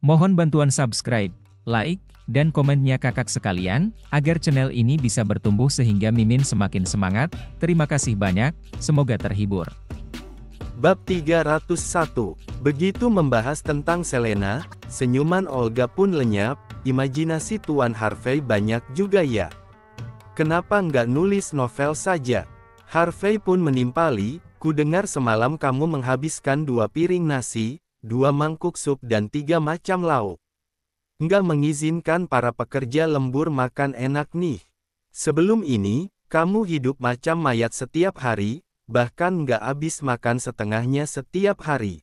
Mohon bantuan subscribe, like, dan komennya kakak sekalian, agar channel ini bisa bertumbuh sehingga Mimin semakin semangat. Terima kasih banyak, semoga terhibur. Bab 301, begitu membahas tentang Selena, senyuman Olga pun lenyap, imajinasi Tuan Harvey banyak juga ya. Kenapa nggak nulis novel saja? Harvey pun menimpali, ku dengar semalam kamu menghabiskan dua piring nasi, dua mangkuk sup dan tiga macam lauk. Enggak mengizinkan para pekerja lembur makan enak nih. Sebelum ini, kamu hidup macam mayat setiap hari, bahkan enggak habis makan setengahnya setiap hari.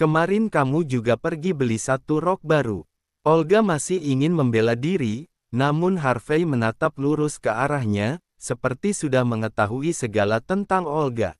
Kemarin kamu juga pergi beli satu rok baru. Olga masih ingin membela diri, namun Harvey menatap lurus ke arahnya, seperti sudah mengetahui segala tentang Olga.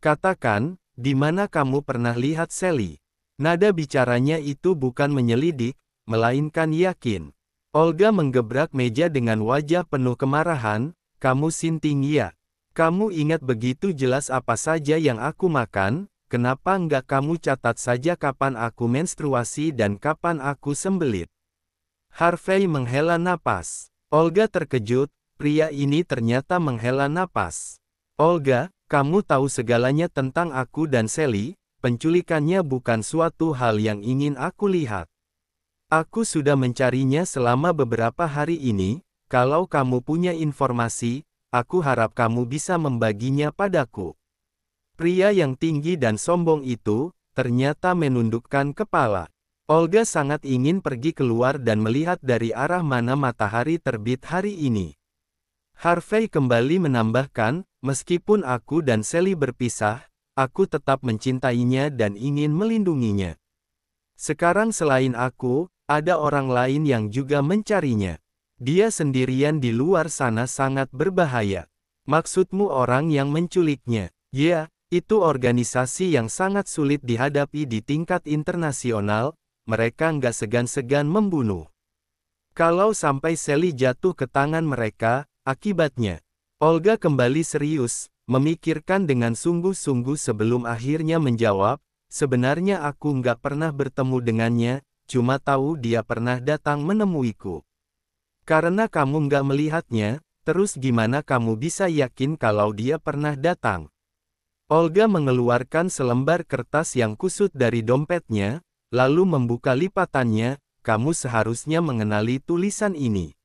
Katakan, di mana kamu pernah lihat Sally? Nada bicaranya itu bukan menyelidik, melainkan yakin. Olga menggebrak meja dengan wajah penuh kemarahan, kamu sinting ya? Kamu ingat begitu jelas apa saja yang aku makan, kenapa enggak kamu catat saja kapan aku menstruasi dan kapan aku sembelit. Harvey menghela napas. Olga terkejut, pria ini ternyata menghela napas. Olga, kamu tahu segalanya tentang aku dan Sally, penculikannya bukan suatu hal yang ingin aku lihat. Aku sudah mencarinya selama beberapa hari ini, kalau kamu punya informasi, aku harap kamu bisa membaginya padaku. Pria yang tinggi dan sombong itu, ternyata menundukkan kepala. Olga sangat ingin pergi keluar dan melihat dari arah mana matahari terbit hari ini. Harvey kembali menambahkan, Meskipun aku dan Sally berpisah, aku tetap mencintainya dan ingin melindunginya. Sekarang selain aku, ada orang lain yang juga mencarinya. Dia sendirian di luar sana sangat berbahaya. Maksudmu orang yang menculiknya? Ya, itu organisasi yang sangat sulit dihadapi di tingkat internasional, mereka nggak segan-segan membunuh. Kalau sampai Sally jatuh ke tangan mereka, akibatnya, Olga kembali serius, memikirkan dengan sungguh-sungguh sebelum akhirnya menjawab, sebenarnya aku nggak pernah bertemu dengannya, cuma tahu dia pernah datang menemuiku. Karena kamu nggak melihatnya, terus gimana kamu bisa yakin kalau dia pernah datang? Olga mengeluarkan selembar kertas yang kusut dari dompetnya, lalu membuka lipatannya, kamu seharusnya mengenali tulisan ini.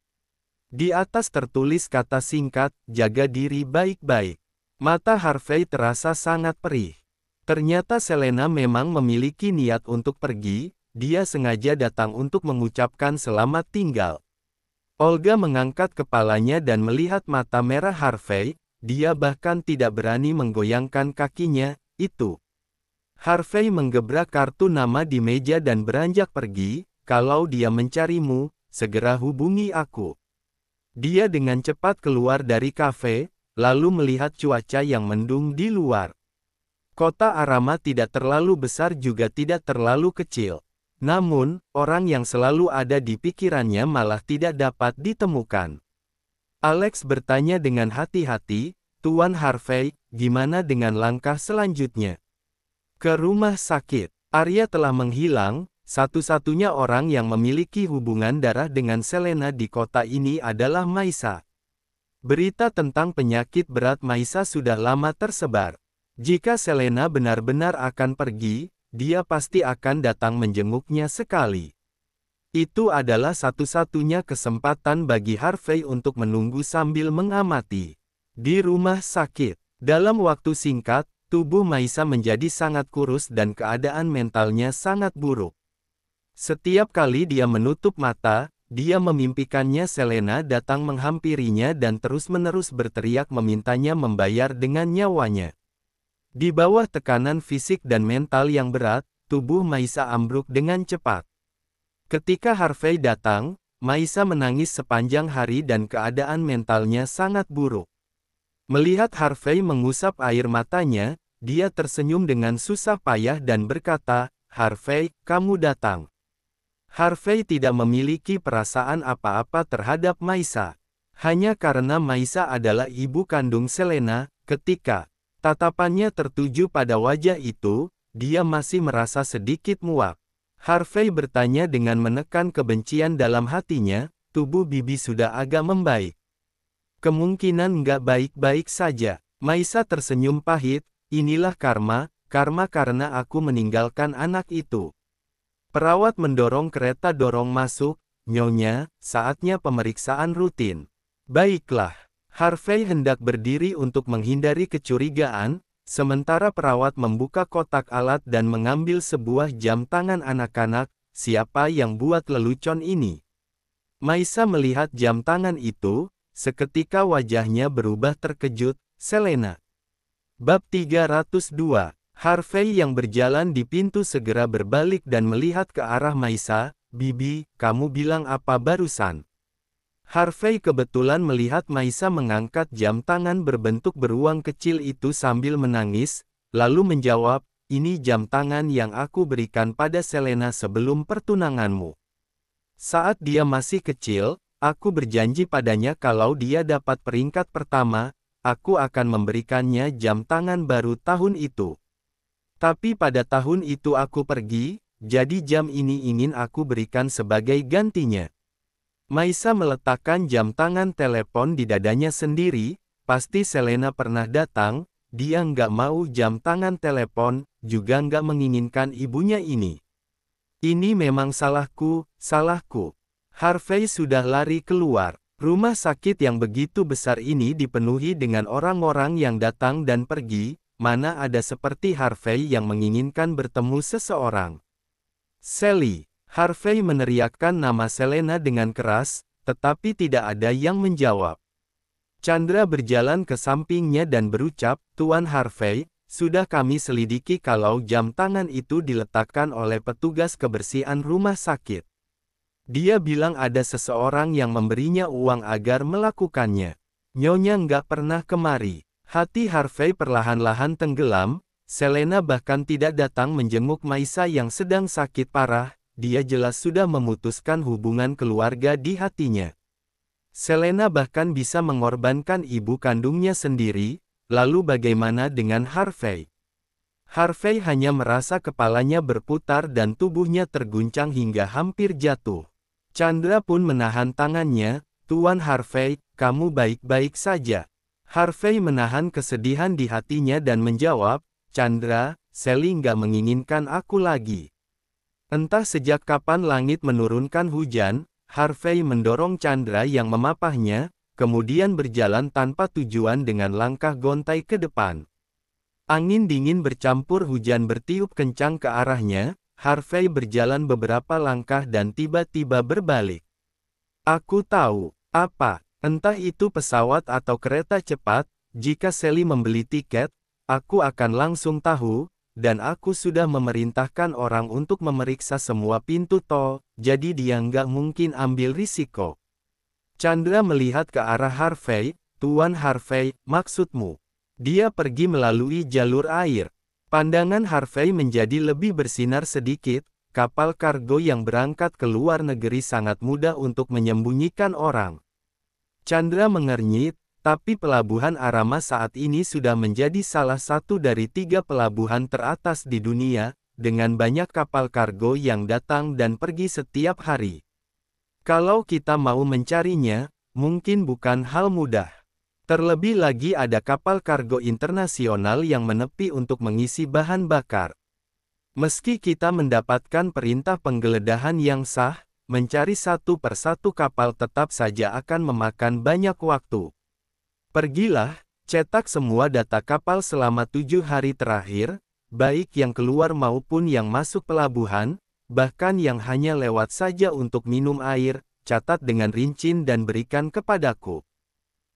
Di atas tertulis kata singkat, jaga diri baik-baik. Mata Harvey terasa sangat perih. Ternyata Selena memang memiliki niat untuk pergi, dia sengaja datang untuk mengucapkan selamat tinggal. Olga mengangkat kepalanya dan melihat mata merah Harvey, dia bahkan tidak berani menggoyangkan kakinya, itu. Harvey menggebrak kartu nama di meja dan beranjak pergi, kalau dia mencarimu, segera hubungi aku. Dia dengan cepat keluar dari kafe, lalu melihat cuaca yang mendung di luar. Kota Arama tidak terlalu besar juga tidak terlalu kecil. Namun, orang yang selalu ada di pikirannya malah tidak dapat ditemukan. Alex bertanya dengan hati-hati, Tuan Harvey, gimana dengan langkah selanjutnya? Ke rumah sakit, Arya telah menghilang, satu-satunya orang yang memiliki hubungan darah dengan Selena di kota ini adalah Maisa. Berita tentang penyakit berat Maisa sudah lama tersebar. Jika Selena benar-benar akan pergi, dia pasti akan datang menjenguknya sekali. Itu adalah satu-satunya kesempatan bagi Harvey untuk menunggu sambil mengamati. Di rumah sakit, dalam waktu singkat, tubuh Maisa menjadi sangat kurus dan keadaan mentalnya sangat buruk. Setiap kali dia menutup mata, dia memimpikannya Selena datang menghampirinya dan terus-menerus berteriak memintanya membayar dengan nyawanya. Di bawah tekanan fisik dan mental yang berat, tubuh Maisa ambruk dengan cepat. Ketika Harvey datang, Maisa menangis sepanjang hari dan keadaan mentalnya sangat buruk. Melihat Harvey mengusap air matanya, dia tersenyum dengan susah payah dan berkata, Harvey, kamu datang. Harvey tidak memiliki perasaan apa-apa terhadap Maisa. Hanya karena Maisa adalah ibu kandung Selena, ketika tatapannya tertuju pada wajah itu, dia masih merasa sedikit muak. Harvey bertanya dengan menekan kebencian dalam hatinya, tubuh Bibi sudah agak membaik. Kemungkinan nggak baik-baik saja. Maisa tersenyum pahit, inilah karma, karma karena aku meninggalkan anak itu. Perawat mendorong kereta dorong masuk, Nyonya, saatnya pemeriksaan rutin. Baiklah, Harvey hendak berdiri untuk menghindari kecurigaan, sementara perawat membuka kotak alat dan mengambil sebuah jam tangan anak-anak, siapa yang buat lelucon ini? Maisa melihat jam tangan itu, seketika wajahnya berubah terkejut, Selena. Bab 302 Harvey yang berjalan di pintu segera berbalik dan melihat ke arah Maisa, Bibi, kamu bilang apa barusan? Harvey kebetulan melihat Maisa mengangkat jam tangan berbentuk beruang kecil itu sambil menangis, lalu menjawab, ini jam tangan yang aku berikan pada Selena sebelum pertunanganmu. Saat dia masih kecil, aku berjanji padanya kalau dia dapat peringkat pertama, aku akan memberikannya jam tangan baru tahun itu. Tapi pada tahun itu aku pergi, jadi jam ini ingin aku berikan sebagai gantinya. Maisa meletakkan jam tangan telepon di dadanya sendiri, pasti Selena pernah datang, dia nggak mau jam tangan telepon, juga nggak menginginkan ibunya ini. Ini memang salahku, salahku. Harvey sudah lari keluar. Rumah sakit yang begitu besar ini dipenuhi dengan orang-orang yang datang dan pergi, mana ada seperti Harvey yang menginginkan bertemu seseorang. Sally, Harvey meneriakkan nama Selena dengan keras, tetapi tidak ada yang menjawab. Chandra berjalan ke sampingnya dan berucap, Tuan Harvey, sudah kami selidiki kalau jam tangan itu diletakkan oleh petugas kebersihan rumah sakit. Dia bilang ada seseorang yang memberinya uang agar melakukannya. Nyonya nggak pernah kemari. Hati Harvey perlahan-lahan tenggelam, Selena bahkan tidak datang menjenguk Maisa yang sedang sakit parah, dia jelas sudah memutuskan hubungan keluarga di hatinya. Selena bahkan bisa mengorbankan ibu kandungnya sendiri, lalu bagaimana dengan Harvey? Harvey hanya merasa kepalanya berputar dan tubuhnya terguncang hingga hampir jatuh. Chandra pun menahan tangannya, Tuan Harvey, kamu baik-baik saja. Harvey menahan kesedihan di hatinya dan menjawab, Chandra, Sally nggak menginginkan aku lagi. Entah sejak kapan langit menurunkan hujan, Harvey mendorong Chandra yang memapahnya, kemudian berjalan tanpa tujuan dengan langkah gontai ke depan. Angin dingin bercampur hujan bertiup kencang ke arahnya, Harvey berjalan beberapa langkah dan tiba-tiba berbalik. Aku tahu, apa, Entah itu pesawat atau kereta cepat, jika Sally membeli tiket, aku akan langsung tahu, dan aku sudah memerintahkan orang untuk memeriksa semua pintu tol, jadi dia nggak mungkin ambil risiko. Chandra melihat ke arah Harvey, Tuan Harvey, maksudmu. Dia pergi melalui jalur air. Pandangan Harvey menjadi lebih bersinar sedikit, kapal kargo yang berangkat ke luar negeri sangat mudah untuk menyembunyikan orang. Chandra mengernyit, tapi pelabuhan Arama saat ini sudah menjadi salah satu dari tiga pelabuhan teratas di dunia, dengan banyak kapal kargo yang datang dan pergi setiap hari. Kalau kita mau mencarinya, mungkin bukan hal mudah. Terlebih lagi ada kapal kargo internasional yang menepi untuk mengisi bahan bakar. Meski kita mendapatkan perintah penggeledahan yang sah, mencari satu persatu kapal tetap saja akan memakan banyak waktu. Pergilah, cetak semua data kapal selama tujuh hari terakhir, baik yang keluar maupun yang masuk pelabuhan, bahkan yang hanya lewat saja untuk minum air, catat dengan rincin dan berikan kepadaku.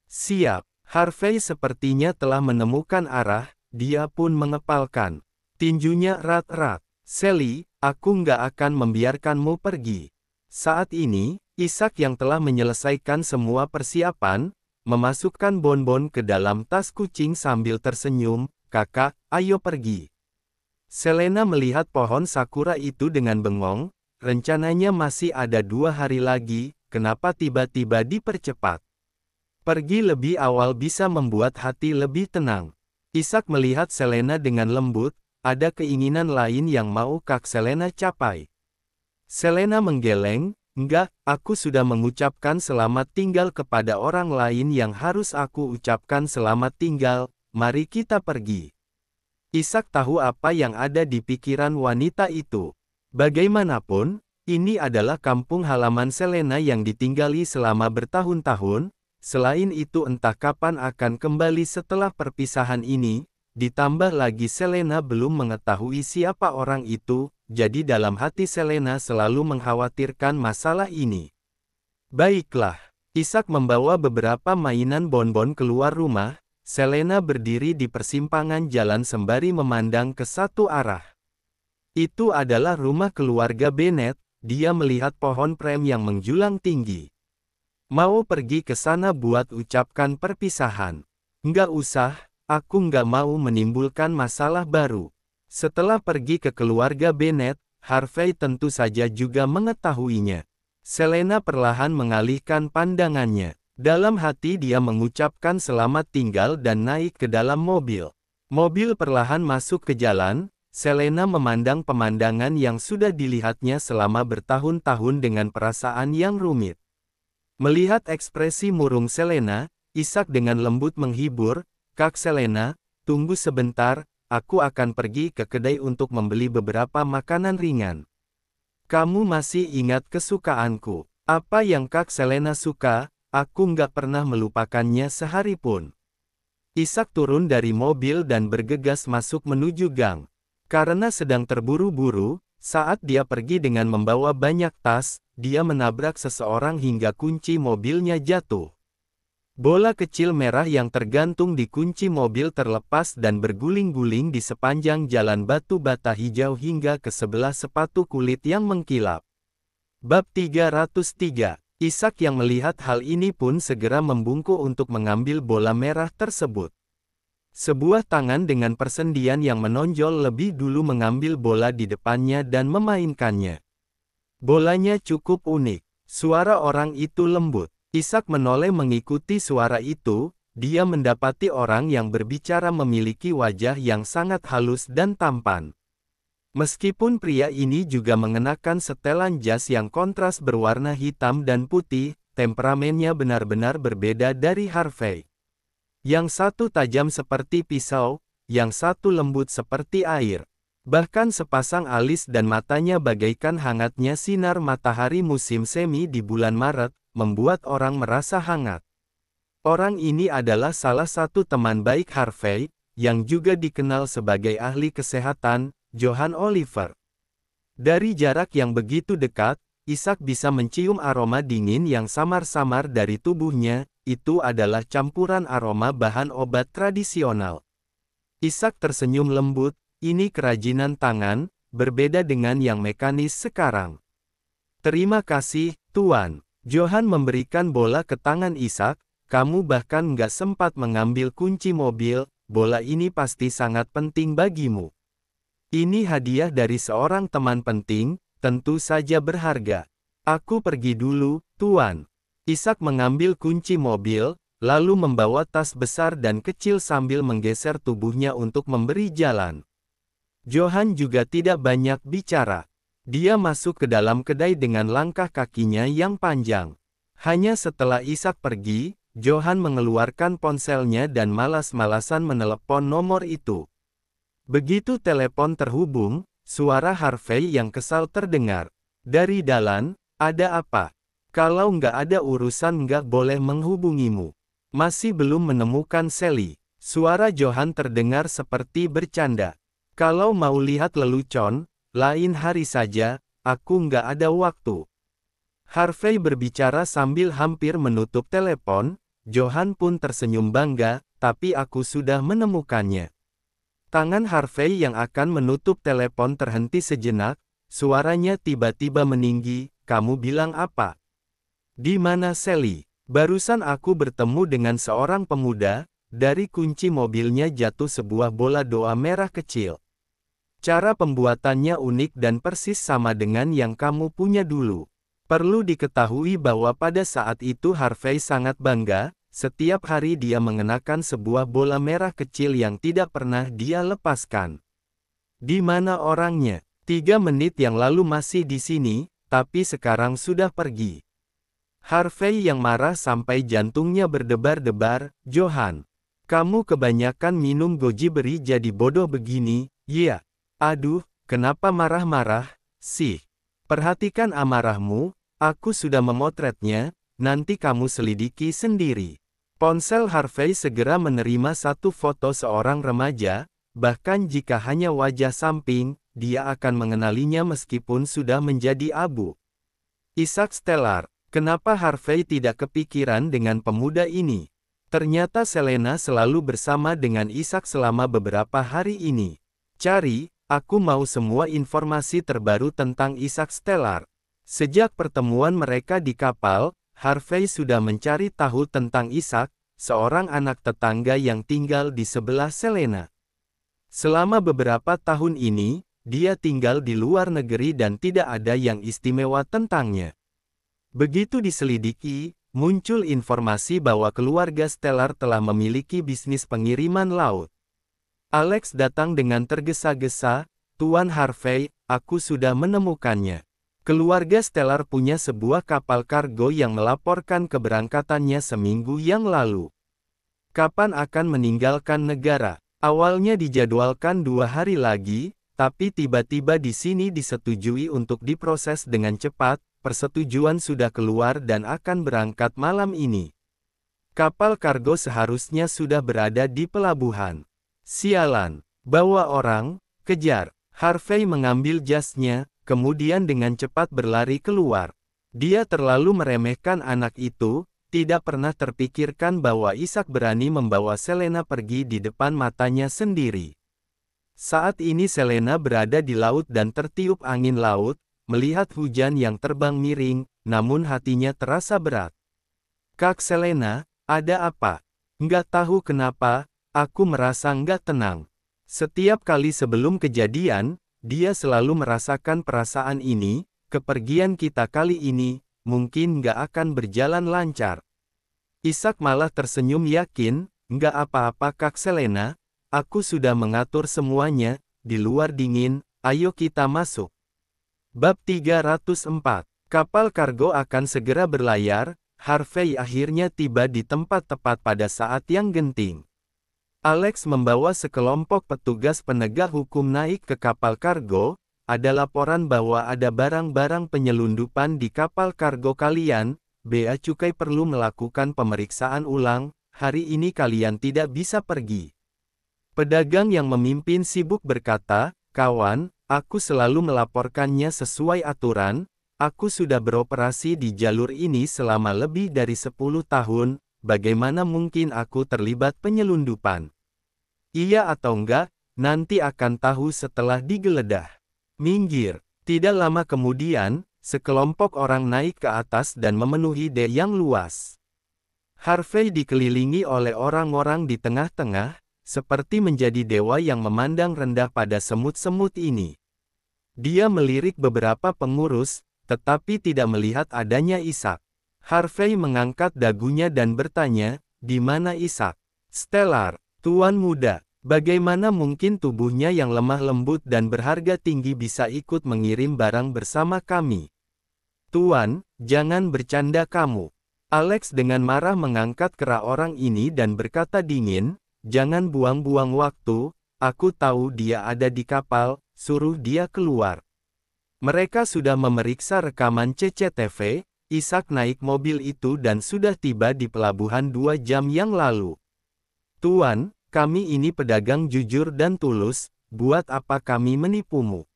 Siap, Harvey sepertinya telah menemukan arah, dia pun mengepalkan. Tinjunya rat-rat. Sally, aku nggak akan membiarkanmu pergi. Saat ini, Ishak yang telah menyelesaikan semua persiapan, memasukkan bonbon ke dalam tas kucing sambil tersenyum, kakak, ayo pergi. Selena melihat pohon sakura itu dengan bengong, rencananya masih ada dua hari lagi, kenapa tiba-tiba dipercepat. Pergi lebih awal bisa membuat hati lebih tenang. Ishak melihat Selena dengan lembut, ada keinginan lain yang mau Kak Selena capai. Selena menggeleng, enggak, aku sudah mengucapkan selamat tinggal kepada orang lain yang harus aku ucapkan selamat tinggal, mari kita pergi. Isak tahu apa yang ada di pikiran wanita itu. Bagaimanapun, ini adalah kampung halaman Selena yang ditinggali selama bertahun-tahun, selain itu entah kapan akan kembali setelah perpisahan ini, ditambah lagi Selena belum mengetahui siapa orang itu, jadi dalam hati Selena selalu mengkhawatirkan masalah ini. Baiklah, Isaac membawa beberapa mainan bonbon keluar rumah, Selena berdiri di persimpangan jalan sembari memandang ke satu arah. Itu adalah rumah keluarga Bennett, dia melihat pohon prem yang menjulang tinggi. Mau pergi ke sana buat ucapkan perpisahan. Nggak usah, aku nggak mau menimbulkan masalah baru. Setelah pergi ke keluarga Bennett, Harvey tentu saja juga mengetahuinya. Selena perlahan mengalihkan pandangannya. Dalam hati dia mengucapkan selamat tinggal dan naik ke dalam mobil. Mobil perlahan masuk ke jalan, Selena memandang pemandangan yang sudah dilihatnya selama bertahun-tahun dengan perasaan yang rumit. Melihat ekspresi murung Selena, Ishak dengan lembut menghibur, Kak Selena, tunggu sebentar, aku akan pergi ke kedai untuk membeli beberapa makanan ringan. Kamu masih ingat kesukaanku. Apa yang Kak Selena suka, aku nggak pernah melupakannya sehari pun. Isak turun dari mobil dan bergegas masuk menuju gang. Karena sedang terburu-buru, saat dia pergi dengan membawa banyak tas, dia menabrak seseorang hingga kunci mobilnya jatuh. Bola kecil merah yang tergantung di kunci mobil terlepas dan berguling-guling di sepanjang jalan batu bata hijau hingga ke sebelah sepatu kulit yang mengkilap. Bab 303 Ishak yang melihat hal ini pun segera membungkuk untuk mengambil bola merah tersebut. Sebuah tangan dengan persendian yang menonjol lebih dulu mengambil bola di depannya dan memainkannya. Bolanya cukup unik. Suara orang itu lembut Ishak menoleh mengikuti suara itu, dia mendapati orang yang berbicara memiliki wajah yang sangat halus dan tampan. Meskipun pria ini juga mengenakan setelan jas yang kontras berwarna hitam dan putih, temperamennya benar-benar berbeda dari Harvey. Yang satu tajam seperti pisau, yang satu lembut seperti air. Bahkan sepasang alis dan matanya bagaikan hangatnya sinar matahari musim semi di bulan Maret, membuat orang merasa hangat. Orang ini adalah salah satu teman baik Harvey, yang juga dikenal sebagai ahli kesehatan, Johan Oliver. Dari jarak yang begitu dekat, Isaac bisa mencium aroma dingin yang samar-samar dari tubuhnya, itu adalah campuran aroma bahan obat tradisional. Isaac tersenyum lembut, ini kerajinan tangan, berbeda dengan yang mekanis sekarang. Terima kasih, Tuan. Johan memberikan bola ke tangan Ishak, kamu bahkan nggak sempat mengambil kunci mobil, bola ini pasti sangat penting bagimu. Ini hadiah dari seorang teman penting, tentu saja berharga. Aku pergi dulu, Tuan. Ishak mengambil kunci mobil, lalu membawa tas besar dan kecil sambil menggeser tubuhnya untuk memberi jalan. Johan juga tidak banyak bicara. Dia masuk ke dalam kedai dengan langkah kakinya yang panjang. Hanya setelah Isak pergi, Johan mengeluarkan ponselnya dan malas-malasan menelepon nomor itu. Begitu telepon terhubung, suara Harvey yang kesal terdengar. Dari dalan, ada apa? Kalau nggak ada urusan nggak boleh menghubungimu. Masih belum menemukan Sally. Suara Johan terdengar seperti bercanda. Kalau mau lihat lelucon, lain hari saja, aku nggak ada waktu. Harvey berbicara sambil hampir menutup telepon, Johan pun tersenyum bangga, tapi aku sudah menemukannya. Tangan Harvey yang akan menutup telepon terhenti sejenak, suaranya tiba-tiba meninggi, kamu bilang apa? Di mana Sally? Barusan aku bertemu dengan seorang pemuda, dari kunci mobilnya jatuh sebuah bola doa merah kecil. Cara pembuatannya unik dan persis sama dengan yang kamu punya dulu. Perlu diketahui bahwa pada saat itu Harvey sangat bangga, setiap hari dia mengenakan sebuah bola merah kecil yang tidak pernah dia lepaskan. Di mana orangnya? Tiga menit yang lalu masih di sini, tapi sekarang sudah pergi. Harvey yang marah sampai jantungnya berdebar-debar, Johan. Kamu kebanyakan minum goji beri jadi bodoh begini, ya. Yeah. Aduh, kenapa marah-marah, sih? Perhatikan amarahmu, aku sudah memotretnya, nanti kamu selidiki sendiri. Ponsel Harvey segera menerima satu foto seorang remaja, bahkan jika hanya wajah samping, dia akan mengenalinya meskipun sudah menjadi abu. Isaac Stellar, kenapa Harvey tidak kepikiran dengan pemuda ini? Ternyata Selena selalu bersama dengan Isaac selama beberapa hari ini. Cari, Aku mau semua informasi terbaru tentang Isaac Stellar. Sejak pertemuan mereka di kapal, Harvey sudah mencari tahu tentang Isaac, seorang anak tetangga yang tinggal di sebelah Selena. Selama beberapa tahun ini, dia tinggal di luar negeri dan tidak ada yang istimewa tentangnya. Begitu diselidiki, muncul informasi bahwa keluarga Stellar telah memiliki bisnis pengiriman laut. Alex datang dengan tergesa-gesa, Tuan Harvey, aku sudah menemukannya. Keluarga Stellar punya sebuah kapal kargo yang melaporkan keberangkatannya seminggu yang lalu. Kapan akan meninggalkan negara? Awalnya dijadwalkan dua hari lagi, tapi tiba-tiba di sini disetujui untuk diproses dengan cepat, persetujuan sudah keluar dan akan berangkat malam ini. Kapal kargo seharusnya sudah berada di pelabuhan. Sialan, bawa orang, kejar. Harvey mengambil jasnya, kemudian dengan cepat berlari keluar. Dia terlalu meremehkan anak itu, tidak pernah terpikirkan bahwa Isaac berani membawa Selena pergi di depan matanya sendiri. Saat ini Selena berada di laut dan tertiup angin laut, melihat hujan yang terbang miring, namun hatinya terasa berat. Kak Selena, ada apa? Nggak tahu kenapa, Aku merasa nggak tenang. Setiap kali sebelum kejadian, dia selalu merasakan perasaan ini, kepergian kita kali ini, mungkin nggak akan berjalan lancar. Ishak malah tersenyum yakin, nggak apa-apa Kak Selena, aku sudah mengatur semuanya, di luar dingin, ayo kita masuk. Bab 304 Kapal kargo akan segera berlayar, Harvey akhirnya tiba di tempat tepat pada saat yang genting. Alex membawa sekelompok petugas penegak hukum naik ke kapal kargo, ada laporan bahwa ada barang-barang penyelundupan di kapal kargo kalian, Bea Cukai perlu melakukan pemeriksaan ulang, hari ini kalian tidak bisa pergi. Pedagang yang memimpin sibuk berkata, kawan, aku selalu melaporkannya sesuai aturan, aku sudah beroperasi di jalur ini selama lebih dari 10 tahun, bagaimana mungkin aku terlibat penyelundupan? Iya atau enggak, nanti akan tahu setelah digeledah. Minggir. Tidak lama kemudian, sekelompok orang naik ke atas dan memenuhi de yang luas. Harvey dikelilingi oleh orang-orang di tengah-tengah, seperti menjadi dewa yang memandang rendah pada semut-semut ini. Dia melirik beberapa pengurus, tetapi tidak melihat adanya Ishak. Harvey mengangkat dagunya dan bertanya, di mana Ishak? Stellar, Tuan muda, bagaimana mungkin tubuhnya yang lemah lembut dan berharga tinggi bisa ikut mengirim barang bersama kami? Tuan, jangan bercanda kamu. Alex dengan marah mengangkat kera orang ini dan berkata dingin, jangan buang-buang waktu, aku tahu dia ada di kapal, suruh dia keluar. Mereka sudah memeriksa rekaman CCTV, Ishak naik mobil itu dan sudah tiba di pelabuhan dua jam yang lalu. Tuan, kami ini pedagang jujur dan tulus, buat apa kami menipumu?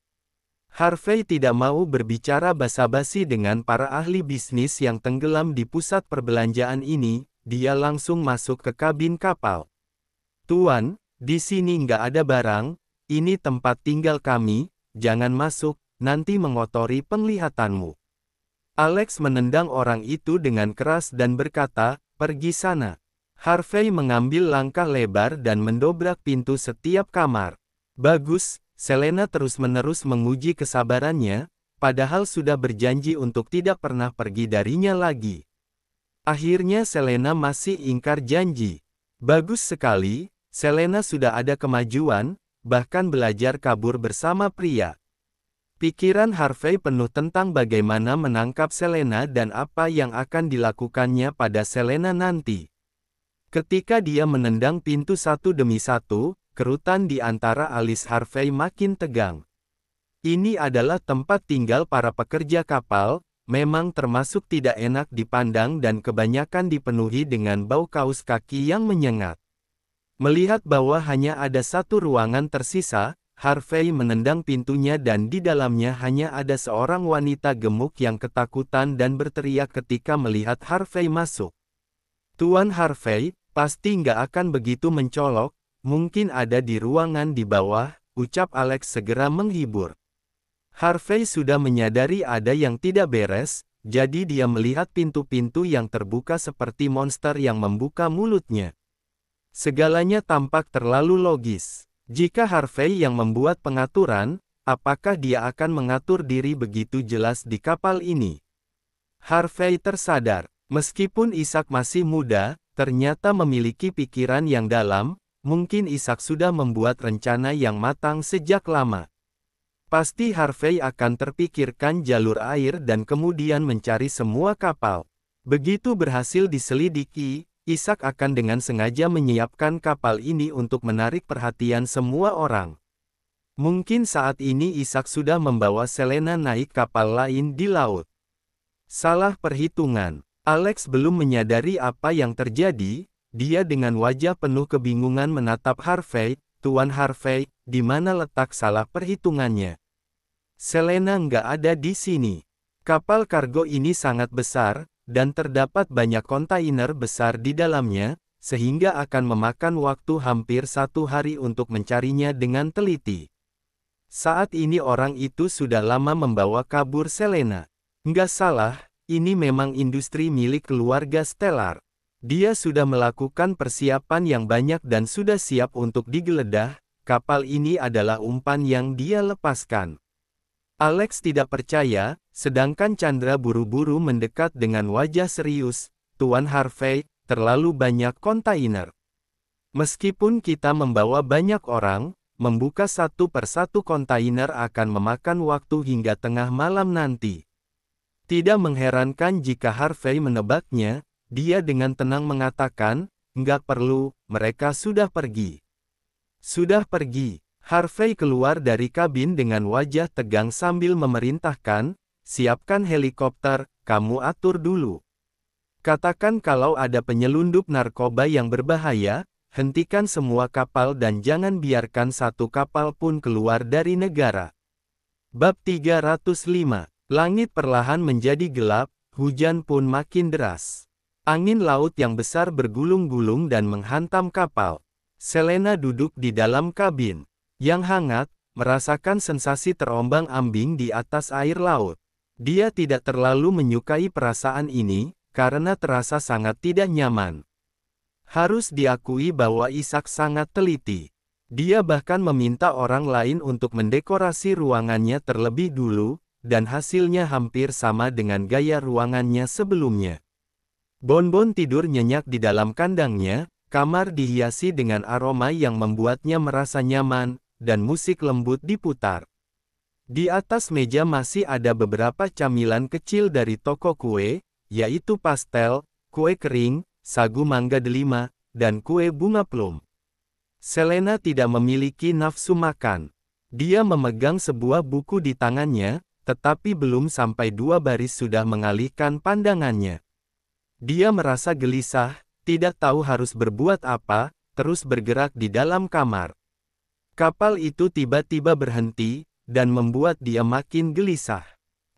Harvey tidak mau berbicara basa-basi dengan para ahli bisnis yang tenggelam di pusat perbelanjaan ini, dia langsung masuk ke kabin kapal. Tuan, di sini nggak ada barang, ini tempat tinggal kami, jangan masuk, nanti mengotori penglihatanmu. Alex menendang orang itu dengan keras dan berkata, pergi sana. Harvey mengambil langkah lebar dan mendobrak pintu setiap kamar. Bagus, Selena terus-menerus menguji kesabarannya, padahal sudah berjanji untuk tidak pernah pergi darinya lagi. Akhirnya Selena masih ingkar janji. Bagus sekali, Selena sudah ada kemajuan, bahkan belajar kabur bersama pria. Pikiran Harvey penuh tentang bagaimana menangkap Selena dan apa yang akan dilakukannya pada Selena nanti. Ketika dia menendang pintu satu demi satu, kerutan di antara alis Harvey makin tegang. Ini adalah tempat tinggal para pekerja kapal, memang termasuk tidak enak dipandang dan kebanyakan dipenuhi dengan bau kaos kaki yang menyengat. Melihat bahwa hanya ada satu ruangan tersisa, Harvey menendang pintunya dan di dalamnya hanya ada seorang wanita gemuk yang ketakutan dan berteriak ketika melihat Harvey masuk. Tuan Harvey, Pasti nggak akan begitu mencolok, mungkin ada di ruangan di bawah, ucap Alex segera menghibur. Harvey sudah menyadari ada yang tidak beres, jadi dia melihat pintu-pintu yang terbuka seperti monster yang membuka mulutnya. Segalanya tampak terlalu logis. Jika Harvey yang membuat pengaturan, apakah dia akan mengatur diri begitu jelas di kapal ini? Harvey tersadar, meskipun Isaac masih muda, ternyata memiliki pikiran yang dalam, mungkin Isaac sudah membuat rencana yang matang sejak lama. Pasti Harvey akan terpikirkan jalur air dan kemudian mencari semua kapal. Begitu berhasil diselidiki, Isaac akan dengan sengaja menyiapkan kapal ini untuk menarik perhatian semua orang. Mungkin saat ini Isaac sudah membawa Selena naik kapal lain di laut. Salah perhitungan. Alex belum menyadari apa yang terjadi, dia dengan wajah penuh kebingungan menatap Harvey, Tuan Harvey, di mana letak salah perhitungannya. Selena nggak ada di sini. Kapal kargo ini sangat besar, dan terdapat banyak kontainer besar di dalamnya, sehingga akan memakan waktu hampir satu hari untuk mencarinya dengan teliti. Saat ini orang itu sudah lama membawa kabur Selena. Nggak salah, ini memang industri milik keluarga Stellar. Dia sudah melakukan persiapan yang banyak dan sudah siap untuk digeledah, kapal ini adalah umpan yang dia lepaskan. Alex tidak percaya, sedangkan Chandra buru-buru mendekat dengan wajah serius, Tuan Harvey, terlalu banyak kontainer. Meskipun kita membawa banyak orang, membuka satu persatu kontainer akan memakan waktu hingga tengah malam nanti. Tidak mengherankan jika Harvey menebaknya, dia dengan tenang mengatakan, nggak perlu, mereka sudah pergi. Sudah pergi, Harvey keluar dari kabin dengan wajah tegang sambil memerintahkan, siapkan helikopter, kamu atur dulu. Katakan kalau ada penyelundup narkoba yang berbahaya, hentikan semua kapal dan jangan biarkan satu kapal pun keluar dari negara. Bab 305 Langit perlahan menjadi gelap, hujan pun makin deras. Angin laut yang besar bergulung-gulung dan menghantam kapal. Selena duduk di dalam kabin, yang hangat, merasakan sensasi terombang-ambing di atas air laut. Dia tidak terlalu menyukai perasaan ini, karena terasa sangat tidak nyaman. Harus diakui bahwa Ishak sangat teliti. Dia bahkan meminta orang lain untuk mendekorasi ruangannya terlebih dulu, dan hasilnya hampir sama dengan gaya ruangannya sebelumnya. Bonbon tidur nyenyak di dalam kandangnya, kamar dihiasi dengan aroma yang membuatnya merasa nyaman, dan musik lembut diputar. Di atas meja masih ada beberapa camilan kecil dari toko kue, yaitu pastel, kue kering, sagu mangga delima, dan kue bunga plum. Selena tidak memiliki nafsu makan. Dia memegang sebuah buku di tangannya, tetapi belum sampai dua baris sudah mengalihkan pandangannya. Dia merasa gelisah, tidak tahu harus berbuat apa, terus bergerak di dalam kamar. Kapal itu tiba-tiba berhenti, dan membuat dia makin gelisah.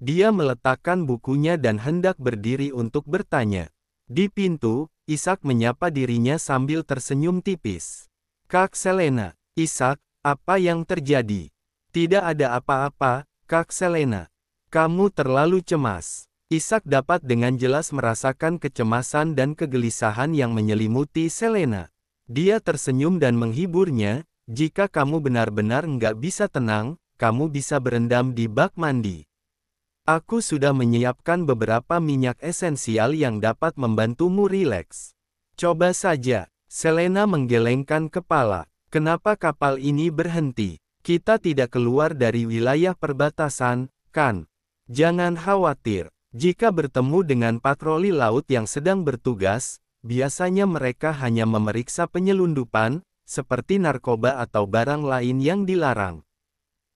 Dia meletakkan bukunya dan hendak berdiri untuk bertanya. Di pintu, Ishak menyapa dirinya sambil tersenyum tipis. Kak Selena, Ishak, apa yang terjadi? Tidak ada apa-apa, Kak Selena, kamu terlalu cemas. Ishak dapat dengan jelas merasakan kecemasan dan kegelisahan yang menyelimuti Selena. Dia tersenyum dan menghiburnya, jika kamu benar-benar nggak bisa tenang, kamu bisa berendam di bak mandi. Aku sudah menyiapkan beberapa minyak esensial yang dapat membantumu rileks. Coba saja, Selena menggelengkan kepala. Kenapa kapal ini berhenti? Kita tidak keluar dari wilayah perbatasan, kan? Jangan khawatir. Jika bertemu dengan patroli laut yang sedang bertugas, biasanya mereka hanya memeriksa penyelundupan, seperti narkoba atau barang lain yang dilarang.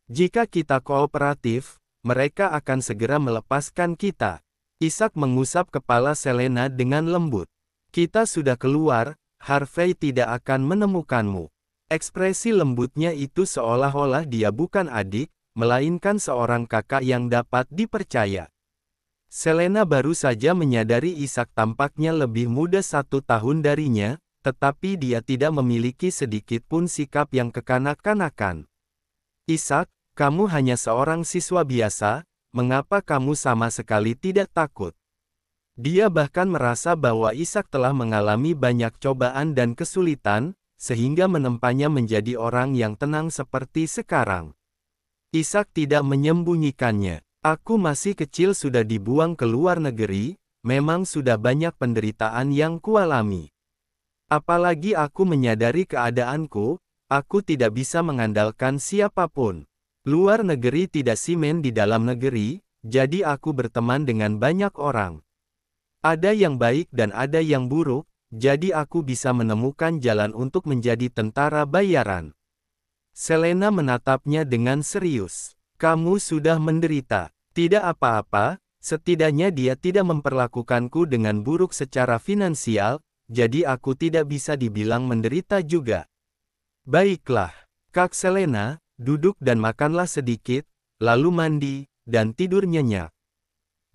Jika kita kooperatif, mereka akan segera melepaskan kita. Ishak mengusap kepala Selena dengan lembut. Kita sudah keluar, Harvey tidak akan menemukanmu. Ekspresi lembutnya itu seolah-olah dia bukan adik, melainkan seorang kakak yang dapat dipercaya. Selena baru saja menyadari Isaac tampaknya lebih muda satu tahun darinya, tetapi dia tidak memiliki sedikit pun sikap yang kekanak-kanakan. Isaac, kamu hanya seorang siswa biasa, mengapa kamu sama sekali tidak takut? Dia bahkan merasa bahwa Isaac telah mengalami banyak cobaan dan kesulitan, sehingga menempanya menjadi orang yang tenang seperti sekarang. Ishak tidak menyembunyikannya. Aku masih kecil sudah dibuang ke luar negeri, memang sudah banyak penderitaan yang kualami. Apalagi aku menyadari keadaanku, aku tidak bisa mengandalkan siapapun. Luar negeri tidak simen di dalam negeri, jadi aku berteman dengan banyak orang. Ada yang baik dan ada yang buruk, jadi aku bisa menemukan jalan untuk menjadi tentara bayaran. Selena menatapnya dengan serius. Kamu sudah menderita. Tidak apa-apa, setidaknya dia tidak memperlakukanku dengan buruk secara finansial, jadi aku tidak bisa dibilang menderita juga. Baiklah, Kak Selena, duduk dan makanlah sedikit, lalu mandi, dan tidur nyenyak.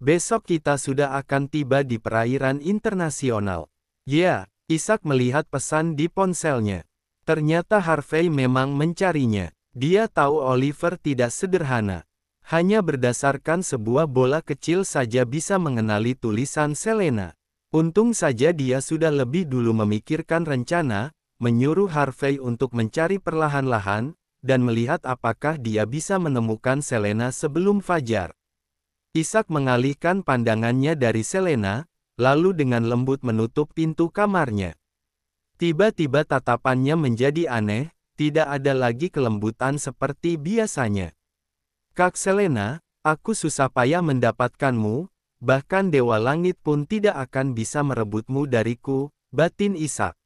Besok kita sudah akan tiba di perairan internasional. Ya, Isaac melihat pesan di ponselnya. Ternyata Harvey memang mencarinya. Dia tahu Oliver tidak sederhana. Hanya berdasarkan sebuah bola kecil saja bisa mengenali tulisan Selena. Untung saja dia sudah lebih dulu memikirkan rencana, menyuruh Harvey untuk mencari perlahan-lahan, dan melihat apakah dia bisa menemukan Selena sebelum fajar. Isaac mengalihkan pandangannya dari Selena, lalu dengan lembut menutup pintu kamarnya. Tiba-tiba tatapannya menjadi aneh, tidak ada lagi kelembutan seperti biasanya. Kak Selena, aku susah payah mendapatkanmu, bahkan Dewa Langit pun tidak akan bisa merebutmu dariku, batin Ishak.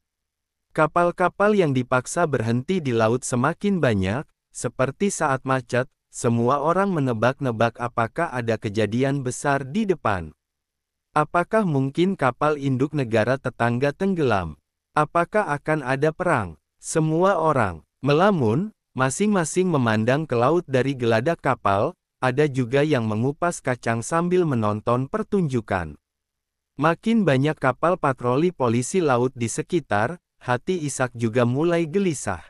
Kapal-kapal yang dipaksa berhenti di laut semakin banyak, seperti saat macet, semua orang menebak-nebak apakah ada kejadian besar di depan. Apakah mungkin kapal induk negara tetangga tenggelam? Apakah akan ada perang? Semua orang melamun, masing-masing memandang ke laut dari geladak kapal, ada juga yang mengupas kacang sambil menonton pertunjukan. Makin banyak kapal patroli polisi laut di sekitar, hati Ishak juga mulai gelisah.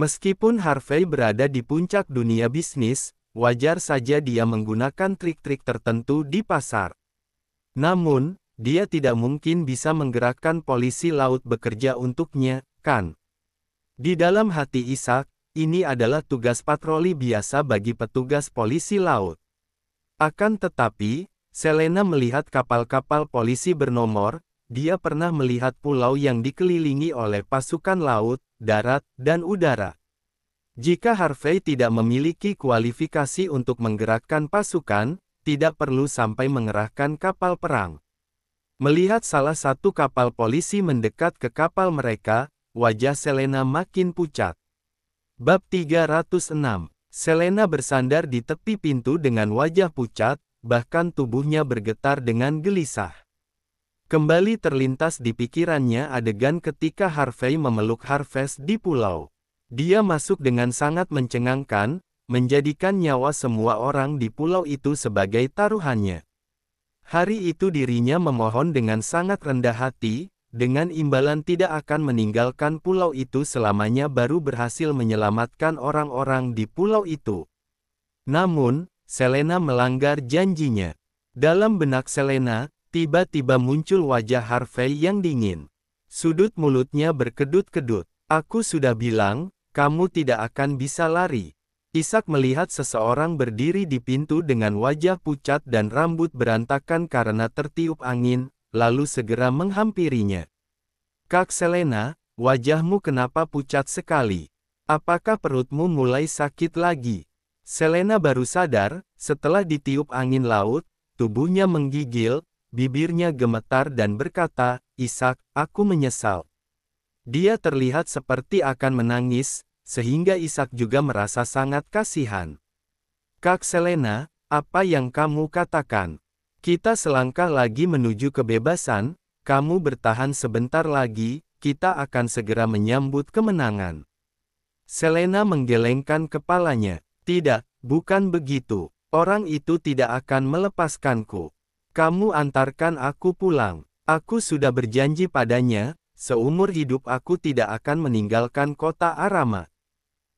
Meskipun Harvey berada di puncak dunia bisnis, wajar saja dia menggunakan trik-trik tertentu di pasar. Namun, dia tidak mungkin bisa menggerakkan polisi laut bekerja untuknya, kan? Di dalam hati Ishak, ini adalah tugas patroli biasa bagi petugas polisi laut. Akan tetapi, Selena melihat kapal-kapal polisi bernomor, dia pernah melihat pulau yang dikelilingi oleh pasukan laut, darat, dan udara. Jika Harvey tidak memiliki kualifikasi untuk menggerakkan pasukan, tidak perlu sampai mengerahkan kapal perang. Melihat salah satu kapal polisi mendekat ke kapal mereka, wajah Selena makin pucat. Bab 306 Selena bersandar di tepi pintu dengan wajah pucat, bahkan tubuhnya bergetar dengan gelisah. Kembali terlintas di pikirannya adegan ketika Harvey memeluk Harvest di pulau. Dia masuk dengan sangat mencengangkan, menjadikan nyawa semua orang di pulau itu sebagai taruhannya. Hari itu dirinya memohon dengan sangat rendah hati, dengan imbalan tidak akan meninggalkan pulau itu selamanya baru berhasil menyelamatkan orang-orang di pulau itu. Namun, Selena melanggar janjinya. Dalam benak Selena, tiba-tiba muncul wajah Harvey yang dingin. Sudut mulutnya berkedut-kedut. Aku sudah bilang, kamu tidak akan bisa lari. Isak melihat seseorang berdiri di pintu dengan wajah pucat dan rambut berantakan karena tertiup angin, lalu segera menghampirinya. Kak Selena, wajahmu kenapa pucat sekali? Apakah perutmu mulai sakit lagi? Selena baru sadar, setelah ditiup angin laut, tubuhnya menggigil, bibirnya gemetar dan berkata, Isak, aku menyesal. Dia terlihat seperti akan menangis, sehingga Ishak juga merasa sangat kasihan. Kak Selena, apa yang kamu katakan? Kita selangkah lagi menuju kebebasan, kamu bertahan sebentar lagi, kita akan segera menyambut kemenangan. Selena menggelengkan kepalanya. Tidak, bukan begitu. Orang itu tidak akan melepaskanku. Kamu antarkan aku pulang. Aku sudah berjanji padanya, seumur hidup aku tidak akan meninggalkan kota Arama.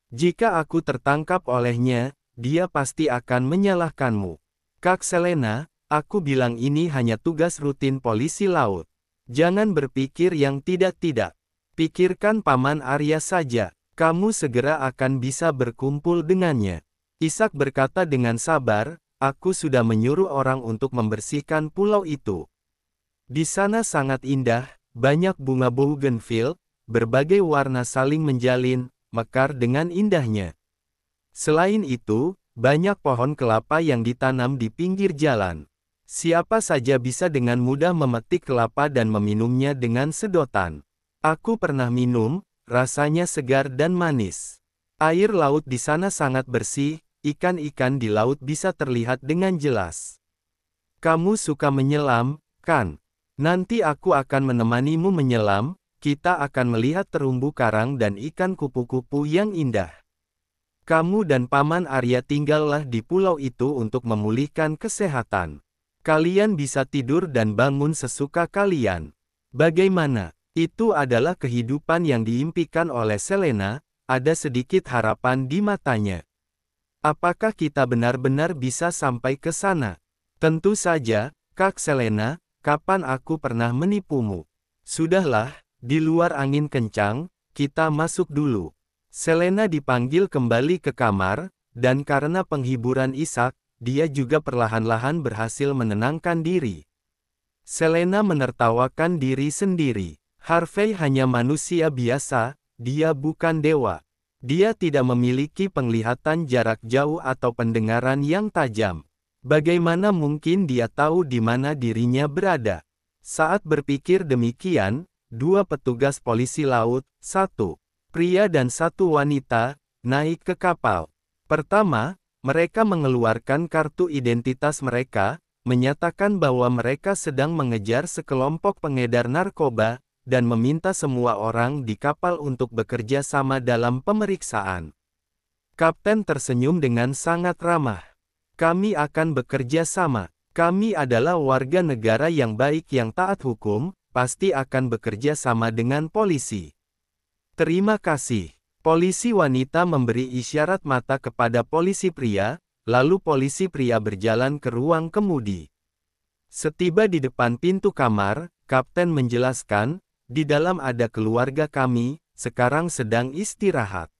Jika aku tertangkap olehnya, dia pasti akan menyalahkanmu. Kak Selena, aku bilang ini hanya tugas rutin polisi laut. Jangan berpikir yang tidak-tidak. Pikirkan Paman Arya saja, kamu segera akan bisa berkumpul dengannya. Ishak berkata dengan sabar, aku sudah menyuruh orang untuk membersihkan pulau itu. Di sana sangat indah, banyak bunga bougainville, berbagai warna saling menjalin, mekar dengan indahnya. Selain itu, banyak pohon kelapa yang ditanam di pinggir jalan. Siapa saja bisa dengan mudah memetik kelapa dan meminumnya dengan sedotan. Aku pernah minum, rasanya segar dan manis. Air laut di sana sangat bersih, ikan-ikan di laut bisa terlihat dengan jelas. Kamu suka menyelam, kan? Nanti aku akan menemanimu menyelam, kita akan melihat terumbu karang dan ikan kupu-kupu yang indah. Kamu dan Paman Arya tinggallah di pulau itu untuk memulihkan kesehatan. Kalian bisa tidur dan bangun sesuka kalian. Bagaimana? Itu adalah kehidupan yang diimpikan oleh Selena, ada sedikit harapan di matanya. Apakah kita benar-benar bisa sampai ke sana? Tentu saja, Kak Selena, kapan aku pernah menipumu? Sudahlah, di luar angin kencang, kita masuk dulu. Selena dipanggil kembali ke kamar, dan karena penghiburan Ishak, dia juga perlahan-lahan berhasil menenangkan diri. Selena menertawakan diri sendiri. Harvey hanya manusia biasa, dia bukan dewa. Dia tidak memiliki penglihatan jarak jauh atau pendengaran yang tajam. Bagaimana mungkin dia tahu di mana dirinya berada? Saat berpikir demikian, dua petugas polisi laut, satu pria dan satu wanita, naik ke kapal. Pertama, mereka mengeluarkan kartu identitas mereka, menyatakan bahwa mereka sedang mengejar sekelompok pengedar narkoba, dan meminta semua orang di kapal untuk bekerja sama dalam pemeriksaan. Kapten tersenyum dengan sangat ramah. Kami akan bekerja sama. Kami adalah warga negara yang baik yang taat hukum, pasti akan bekerja sama dengan polisi. Terima kasih. Polisi wanita memberi isyarat mata kepada polisi pria, lalu polisi pria berjalan ke ruang kemudi. Setiba di depan pintu kamar, kapten menjelaskan, di dalam ada keluarga kami, sekarang sedang istirahat.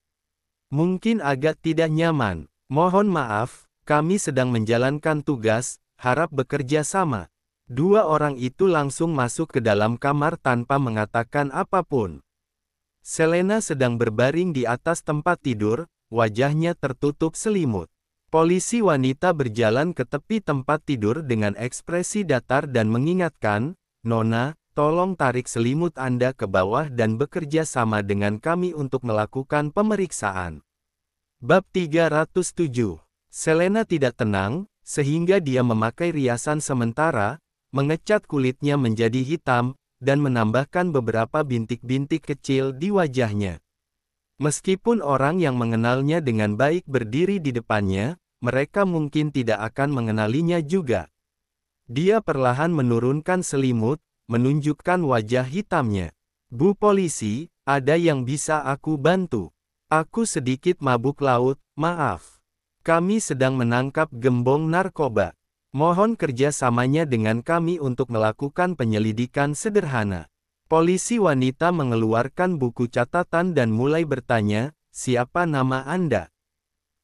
Mungkin agak tidak nyaman, mohon maaf, kami sedang menjalankan tugas, harap bekerja sama. Dua orang itu langsung masuk ke dalam kamar tanpa mengatakan apapun. Selena sedang berbaring di atas tempat tidur, wajahnya tertutup selimut. Polisi wanita berjalan ke tepi tempat tidur dengan ekspresi datar dan mengingatkan, Nona, tolong tarik selimut Anda ke bawah dan bekerja sama dengan kami untuk melakukan pemeriksaan. Bab 307 Selena tidak tenang, sehingga dia memakai riasan sementara, mengecat kulitnya menjadi hitam, dan menambahkan beberapa bintik-bintik kecil di wajahnya. Meskipun orang yang mengenalnya dengan baik berdiri di depannya, mereka mungkin tidak akan mengenalinya juga. Dia perlahan menurunkan selimut, menunjukkan wajah hitamnya. Bu polisi, ada yang bisa aku bantu. Aku sedikit mabuk laut, maaf. Kami sedang menangkap gembong narkoba. Mohon kerja samanya dengan kami untuk melakukan penyelidikan sederhana. Polisi wanita mengeluarkan buku catatan dan mulai bertanya, siapa nama Anda?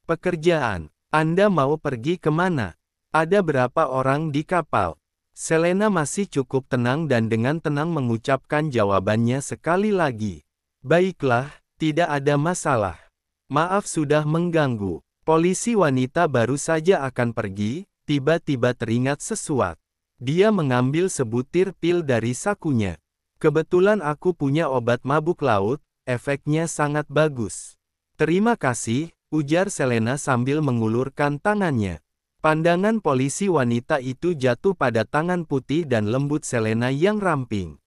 Pekerjaan, Anda mau pergi ke mana? Ada berapa orang di kapal? Selena masih cukup tenang dan dengan tenang mengucapkan jawabannya sekali lagi. Baiklah, tidak ada masalah. Maaf sudah mengganggu. Polisi wanita baru saja akan pergi, Tiba-tiba teringat sesuatu. Dia mengambil sebutir pil dari sakunya. Kebetulan aku punya obat mabuk laut, efeknya sangat bagus. Terima kasih, ujar Selena sambil mengulurkan tangannya. Pandangan polisi wanita itu jatuh pada tangan putih dan lembut Selena yang ramping.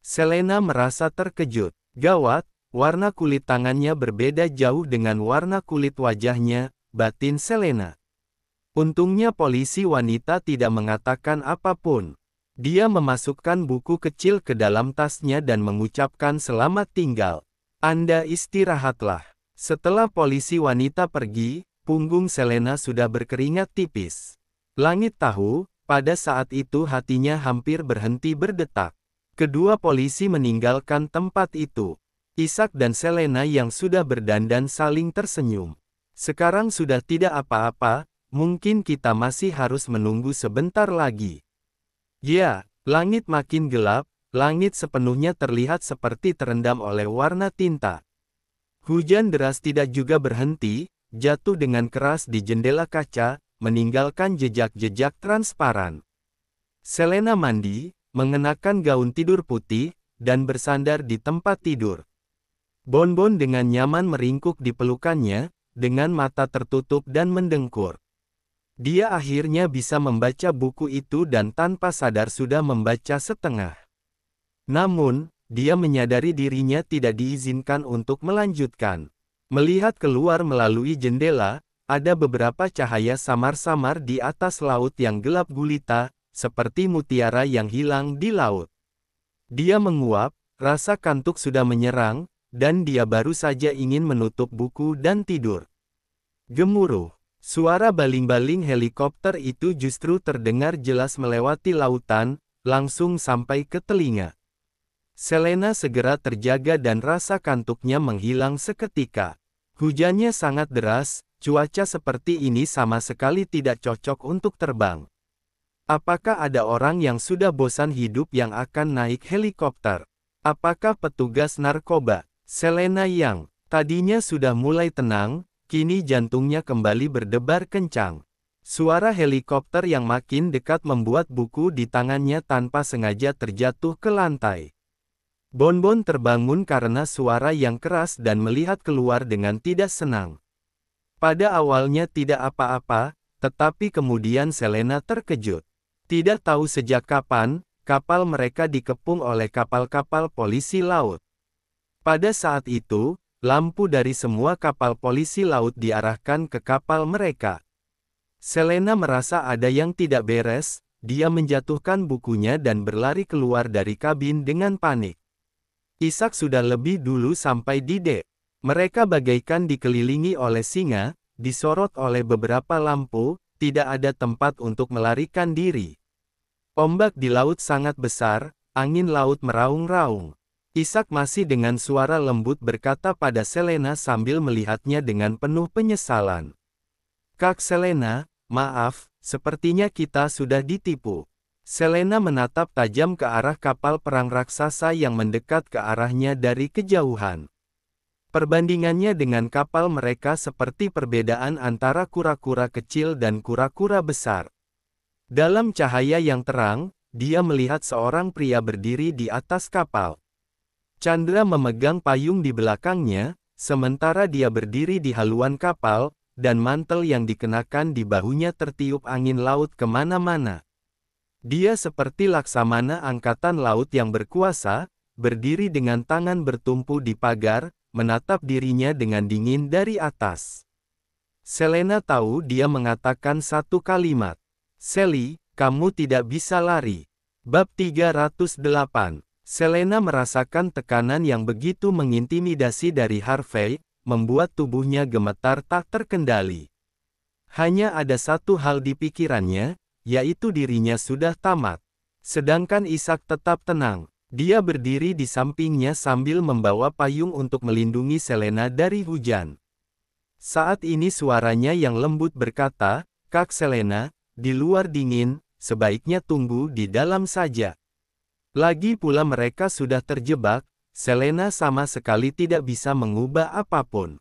Selena merasa terkejut. Gawat, warna kulit tangannya berbeda jauh dengan warna kulit wajahnya, batin Selena. Untungnya polisi wanita tidak mengatakan apapun. Dia memasukkan buku kecil ke dalam tasnya dan mengucapkan selamat tinggal. Anda istirahatlah. Setelah polisi wanita pergi, punggung Selena sudah berkeringat tipis. Langit tahu, pada saat itu hatinya hampir berhenti berdetak. Kedua polisi meninggalkan tempat itu. Isaac dan Selena yang sudah berdandan saling tersenyum. Sekarang sudah tidak apa-apa, Mungkin kita masih harus menunggu sebentar lagi. Ya, langit makin gelap, langit sepenuhnya terlihat seperti terendam oleh warna tinta. Hujan deras tidak juga berhenti, jatuh dengan keras di jendela kaca, meninggalkan jejak-jejak transparan. Selena mandi, mengenakan gaun tidur putih, dan bersandar di tempat tidur. Bonbon dengan nyaman meringkuk di pelukannya, dengan mata tertutup dan mendengkur. Dia akhirnya bisa membaca buku itu dan tanpa sadar sudah membaca setengah. Namun, dia menyadari dirinya tidak diizinkan untuk melanjutkan. Melihat keluar melalui jendela, ada beberapa cahaya samar-samar di atas laut yang gelap gulita, seperti mutiara yang hilang di laut. Dia menguap, rasa kantuk sudah menyerang, dan dia baru saja ingin menutup buku dan tidur. Gemuruh. Suara baling-baling helikopter itu justru terdengar jelas melewati lautan, langsung sampai ke telinga. Selena segera terjaga dan rasa kantuknya menghilang seketika. Hujannya sangat deras, cuaca seperti ini sama sekali tidak cocok untuk terbang. Apakah ada orang yang sudah bosan hidup yang akan naik helikopter? Apakah petugas narkoba? Selena yang tadinya sudah mulai tenang, Kini jantungnya kembali berdebar kencang. Suara helikopter yang makin dekat membuat buku di tangannya tanpa sengaja terjatuh ke lantai. Bonbon terbangun karena suara yang keras dan melihat keluar dengan tidak senang. Pada awalnya tidak apa-apa, tetapi kemudian Selena terkejut. Tidak tahu sejak kapan, kapal mereka dikepung oleh kapal-kapal polisi laut. Pada saat itu, Lampu dari semua kapal polisi laut diarahkan ke kapal mereka. Selena merasa ada yang tidak beres, dia menjatuhkan bukunya dan berlari keluar dari kabin dengan panik. Ishak sudah lebih dulu sampai di dek. Mereka bagaikan dikelilingi oleh singa, disorot oleh beberapa lampu, tidak ada tempat untuk melarikan diri. Ombak di laut sangat besar, angin laut meraung-raung. Isak masih dengan suara lembut berkata pada Selena sambil melihatnya dengan penuh penyesalan. Kak Selena, maaf, sepertinya kita sudah ditipu. Selena menatap tajam ke arah kapal perang raksasa yang mendekat ke arahnya dari kejauhan. Perbandingannya dengan kapal mereka seperti perbedaan antara kura-kura kecil dan kura-kura besar. Dalam cahaya yang terang, dia melihat seorang pria berdiri di atas kapal. Chandra memegang payung di belakangnya, sementara dia berdiri di haluan kapal, dan mantel yang dikenakan di bahunya tertiup angin laut kemana-mana. Dia seperti laksamana angkatan laut yang berkuasa, berdiri dengan tangan bertumpu di pagar, menatap dirinya dengan dingin dari atas. Selena tahu dia mengatakan satu kalimat. Sally, kamu tidak bisa lari. Bab 308 Selena merasakan tekanan yang begitu mengintimidasi dari Harvey, membuat tubuhnya gemetar tak terkendali. Hanya ada satu hal di pikirannya, yaitu dirinya sudah tamat. Sedangkan Isaac tetap tenang. Dia berdiri di sampingnya sambil membawa payung untuk melindungi Selena dari hujan. Saat ini suaranya yang lembut berkata, Kak Selena, di luar dingin, sebaiknya tunggu di dalam saja. Lagi pula mereka sudah terjebak, Selena sama sekali tidak bisa mengubah apapun.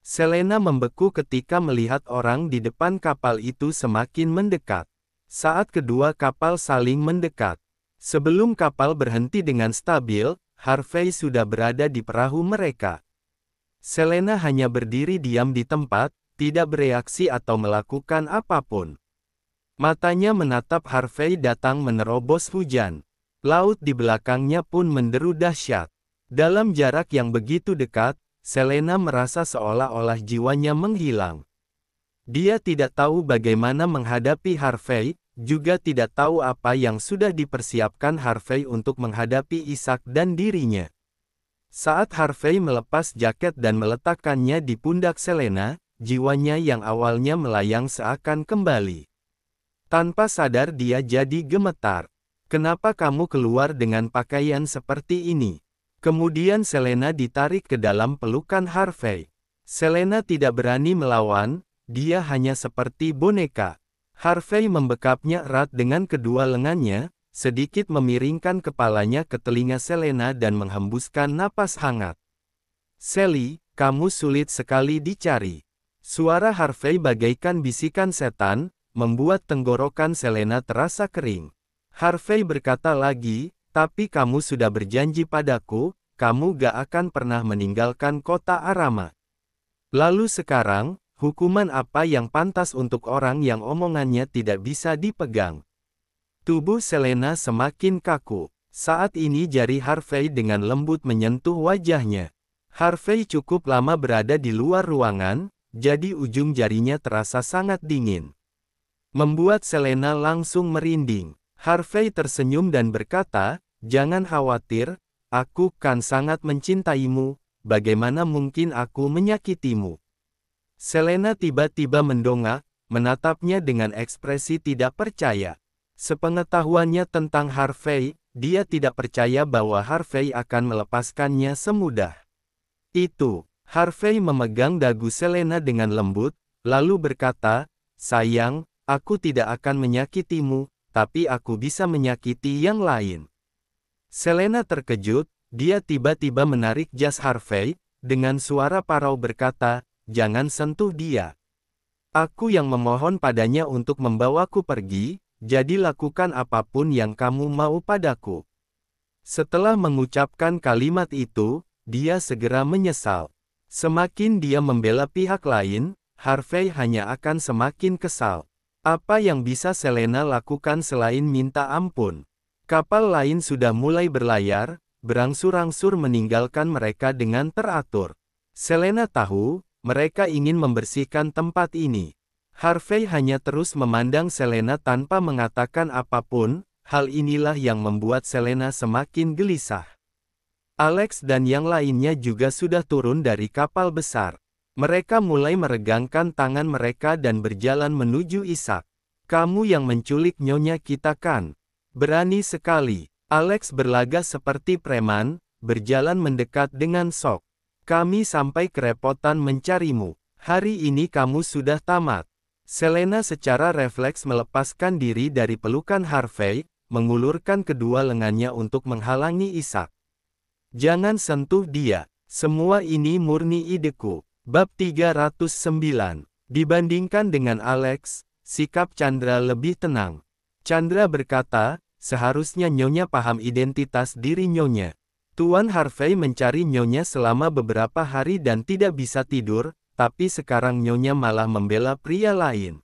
Selena membeku ketika melihat orang di depan kapal itu semakin mendekat. Saat kedua kapal saling mendekat, sebelum kapal berhenti dengan stabil, Harvey sudah berada di perahu mereka. Selena hanya berdiri diam di tempat, tidak bereaksi atau melakukan apapun. Matanya menatap Harvey datang menerobos hujan. Laut di belakangnya pun menderu dahsyat. Dalam jarak yang begitu dekat, Selena merasa seolah-olah jiwanya menghilang. Dia tidak tahu bagaimana menghadapi Harvey, juga tidak tahu apa yang sudah dipersiapkan Harvey untuk menghadapi Isaac dan dirinya. Saat Harvey melepas jaket dan meletakkannya di pundak Selena, jiwanya yang awalnya melayang seakan kembali. Tanpa sadar dia jadi gemetar. Kenapa kamu keluar dengan pakaian seperti ini? Kemudian Selena ditarik ke dalam pelukan Harvey. Selena tidak berani melawan, dia hanya seperti boneka. Harvey membekapnya erat dengan kedua lengannya, sedikit memiringkan kepalanya ke telinga Selena dan menghembuskan napas hangat. Sally, kamu sulit sekali dicari. Suara Harvey bagaikan bisikan setan, membuat tenggorokan Selena terasa kering. Harvey berkata lagi, tapi kamu sudah berjanji padaku, kamu gak akan pernah meninggalkan kota Arama. Lalu sekarang, hukuman apa yang pantas untuk orang yang omongannya tidak bisa dipegang? Tubuh Selena semakin kaku. Saat ini jari Harvey dengan lembut menyentuh wajahnya. Harvey cukup lama berada di luar ruangan, jadi ujung jarinya terasa sangat dingin. Membuat Selena langsung merinding. Harvey tersenyum dan berkata, Jangan khawatir, aku kan sangat mencintaimu, bagaimana mungkin aku menyakitimu? Selena tiba-tiba mendongak, menatapnya dengan ekspresi tidak percaya. Sepengetahuannya tentang Harvey, dia tidak percaya bahwa Harvey akan melepaskannya semudah itu. Harvey memegang dagu Selena dengan lembut, lalu berkata, Sayang, aku tidak akan menyakitimu, tapi aku bisa menyakiti yang lain. Selena terkejut, dia tiba-tiba menarik jas Harvey, dengan suara parau berkata, jangan sentuh dia. Aku yang memohon padanya untuk membawaku pergi, jadi lakukan apapun yang kamu mau padaku. Setelah mengucapkan kalimat itu, dia segera menyesal. Semakin dia membela pihak lain, Harvey hanya akan semakin kesal. Apa yang bisa Selena lakukan selain minta ampun? Kapal lain sudah mulai berlayar, berangsur-angsur meninggalkan mereka dengan teratur. Selena tahu, mereka ingin membersihkan tempat ini. Harvey hanya terus memandang Selena tanpa mengatakan apapun, hal inilah yang membuat Selena semakin gelisah. Alex dan yang lainnya juga sudah turun dari kapal besar. Mereka mulai meregangkan tangan mereka dan berjalan menuju Ishak. Kamu yang menculik nyonya kita kan? Berani sekali. Alex berlaga seperti preman, berjalan mendekat dengan sok. Kami sampai kerepotan mencarimu. Hari ini kamu sudah tamat. Selena secara refleks melepaskan diri dari pelukan Harvey, mengulurkan kedua lengannya untuk menghalangi Ishak. Jangan sentuh dia. Semua ini murni ideku. Bab 309. Dibandingkan dengan Alex, sikap Chandra lebih tenang. Chandra berkata, seharusnya Nyonya paham identitas diri Nyonya. Tuan Harvey mencari Nyonya selama beberapa hari dan tidak bisa tidur, tapi sekarang Nyonya malah membela pria lain.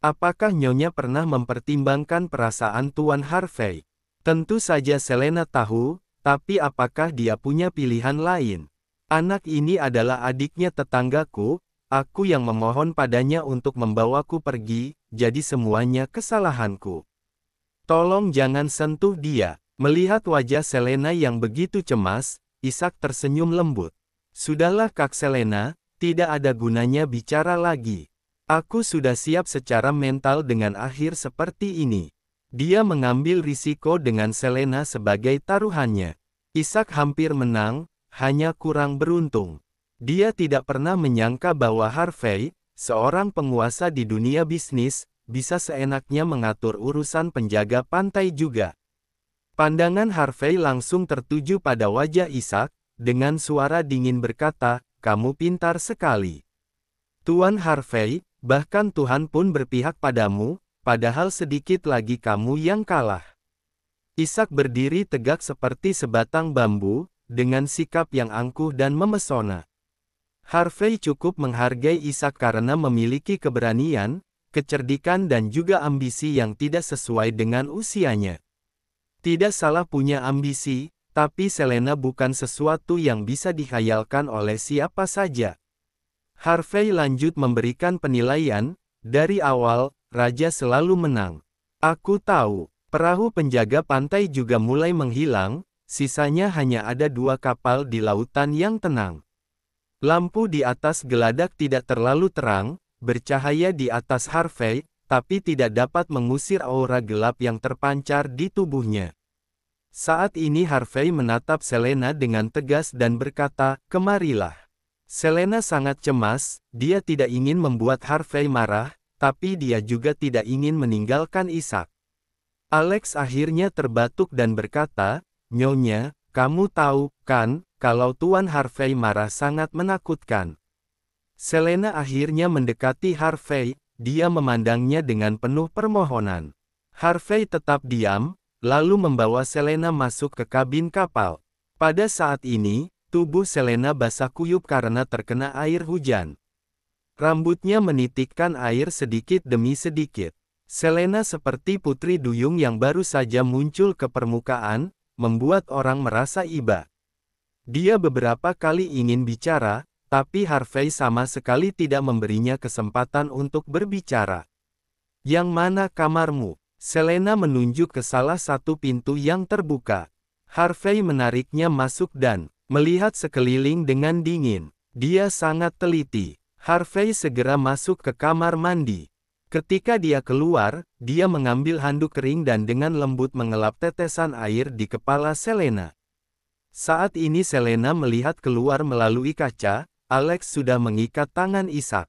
Apakah Nyonya pernah mempertimbangkan perasaan Tuan Harvey? Tentu saja Selena tahu, tapi apakah dia punya pilihan lain? Anak ini adalah adiknya tetanggaku, aku yang memohon padanya untuk membawaku pergi, jadi semuanya kesalahanku. Tolong jangan sentuh dia. Melihat wajah Selena yang begitu cemas, Ishak tersenyum lembut. Sudahlah Kak Selena, tidak ada gunanya bicara lagi. Aku sudah siap secara mental dengan akhir seperti ini. Dia mengambil risiko dengan Selena sebagai taruhannya. Ishak hampir menang, hanya kurang beruntung. Dia tidak pernah menyangka bahwa Harvey, seorang penguasa di dunia bisnis, bisa seenaknya mengatur urusan penjaga pantai juga. Pandangan Harvey langsung tertuju pada wajah Isaac, dengan suara dingin berkata, kamu pintar sekali. Tuan Harvey, bahkan Tuhan pun berpihak padamu, padahal sedikit lagi kamu yang kalah. Isaac berdiri tegak seperti sebatang bambu, dengan sikap yang angkuh dan memesona. Harvey cukup menghargai Isaac karena memiliki keberanian, kecerdikan dan juga ambisi yang tidak sesuai dengan usianya. Tidak salah punya ambisi, tapi Selena bukan sesuatu yang bisa dihayalkan oleh siapa saja. Harvey lanjut memberikan penilaian, dari awal, Raja selalu menang. Aku tahu, perahu penjaga pantai juga mulai menghilang, sisanya hanya ada dua kapal di lautan yang tenang. Lampu di atas geladak tidak terlalu terang, bercahaya di atas Harvey, tapi tidak dapat mengusir aura gelap yang terpancar di tubuhnya. Saat ini Harvey menatap Selena dengan tegas dan berkata, kemarilah. Selena sangat cemas, dia tidak ingin membuat Harvey marah, tapi dia juga tidak ingin meninggalkan Ishak. Alex akhirnya terbatuk dan berkata, Nyonya, kamu tahu, kan, kalau Tuan Harvey marah sangat menakutkan. Selena akhirnya mendekati Harvey, dia memandangnya dengan penuh permohonan. Harvey tetap diam, lalu membawa Selena masuk ke kabin kapal. Pada saat ini, tubuh Selena basah kuyup karena terkena air hujan. Rambutnya menitikkan air sedikit demi sedikit. Selena seperti putri duyung yang baru saja muncul ke permukaan, membuat orang merasa iba. Dia beberapa kali ingin bicara, tapi Harvey sama sekali tidak memberinya kesempatan untuk berbicara. Yang mana kamarmu? Selena menunjuk ke salah satu pintu yang terbuka. Harvey menariknya masuk dan melihat sekeliling dengan dingin. Dia sangat teliti. Harvey segera masuk ke kamar mandi. Ketika dia keluar, dia mengambil handuk kering dan dengan lembut mengelap tetesan air di kepala Selena. Saat ini Selena melihat keluar melalui kaca, Alex sudah mengikat tangan Ishak.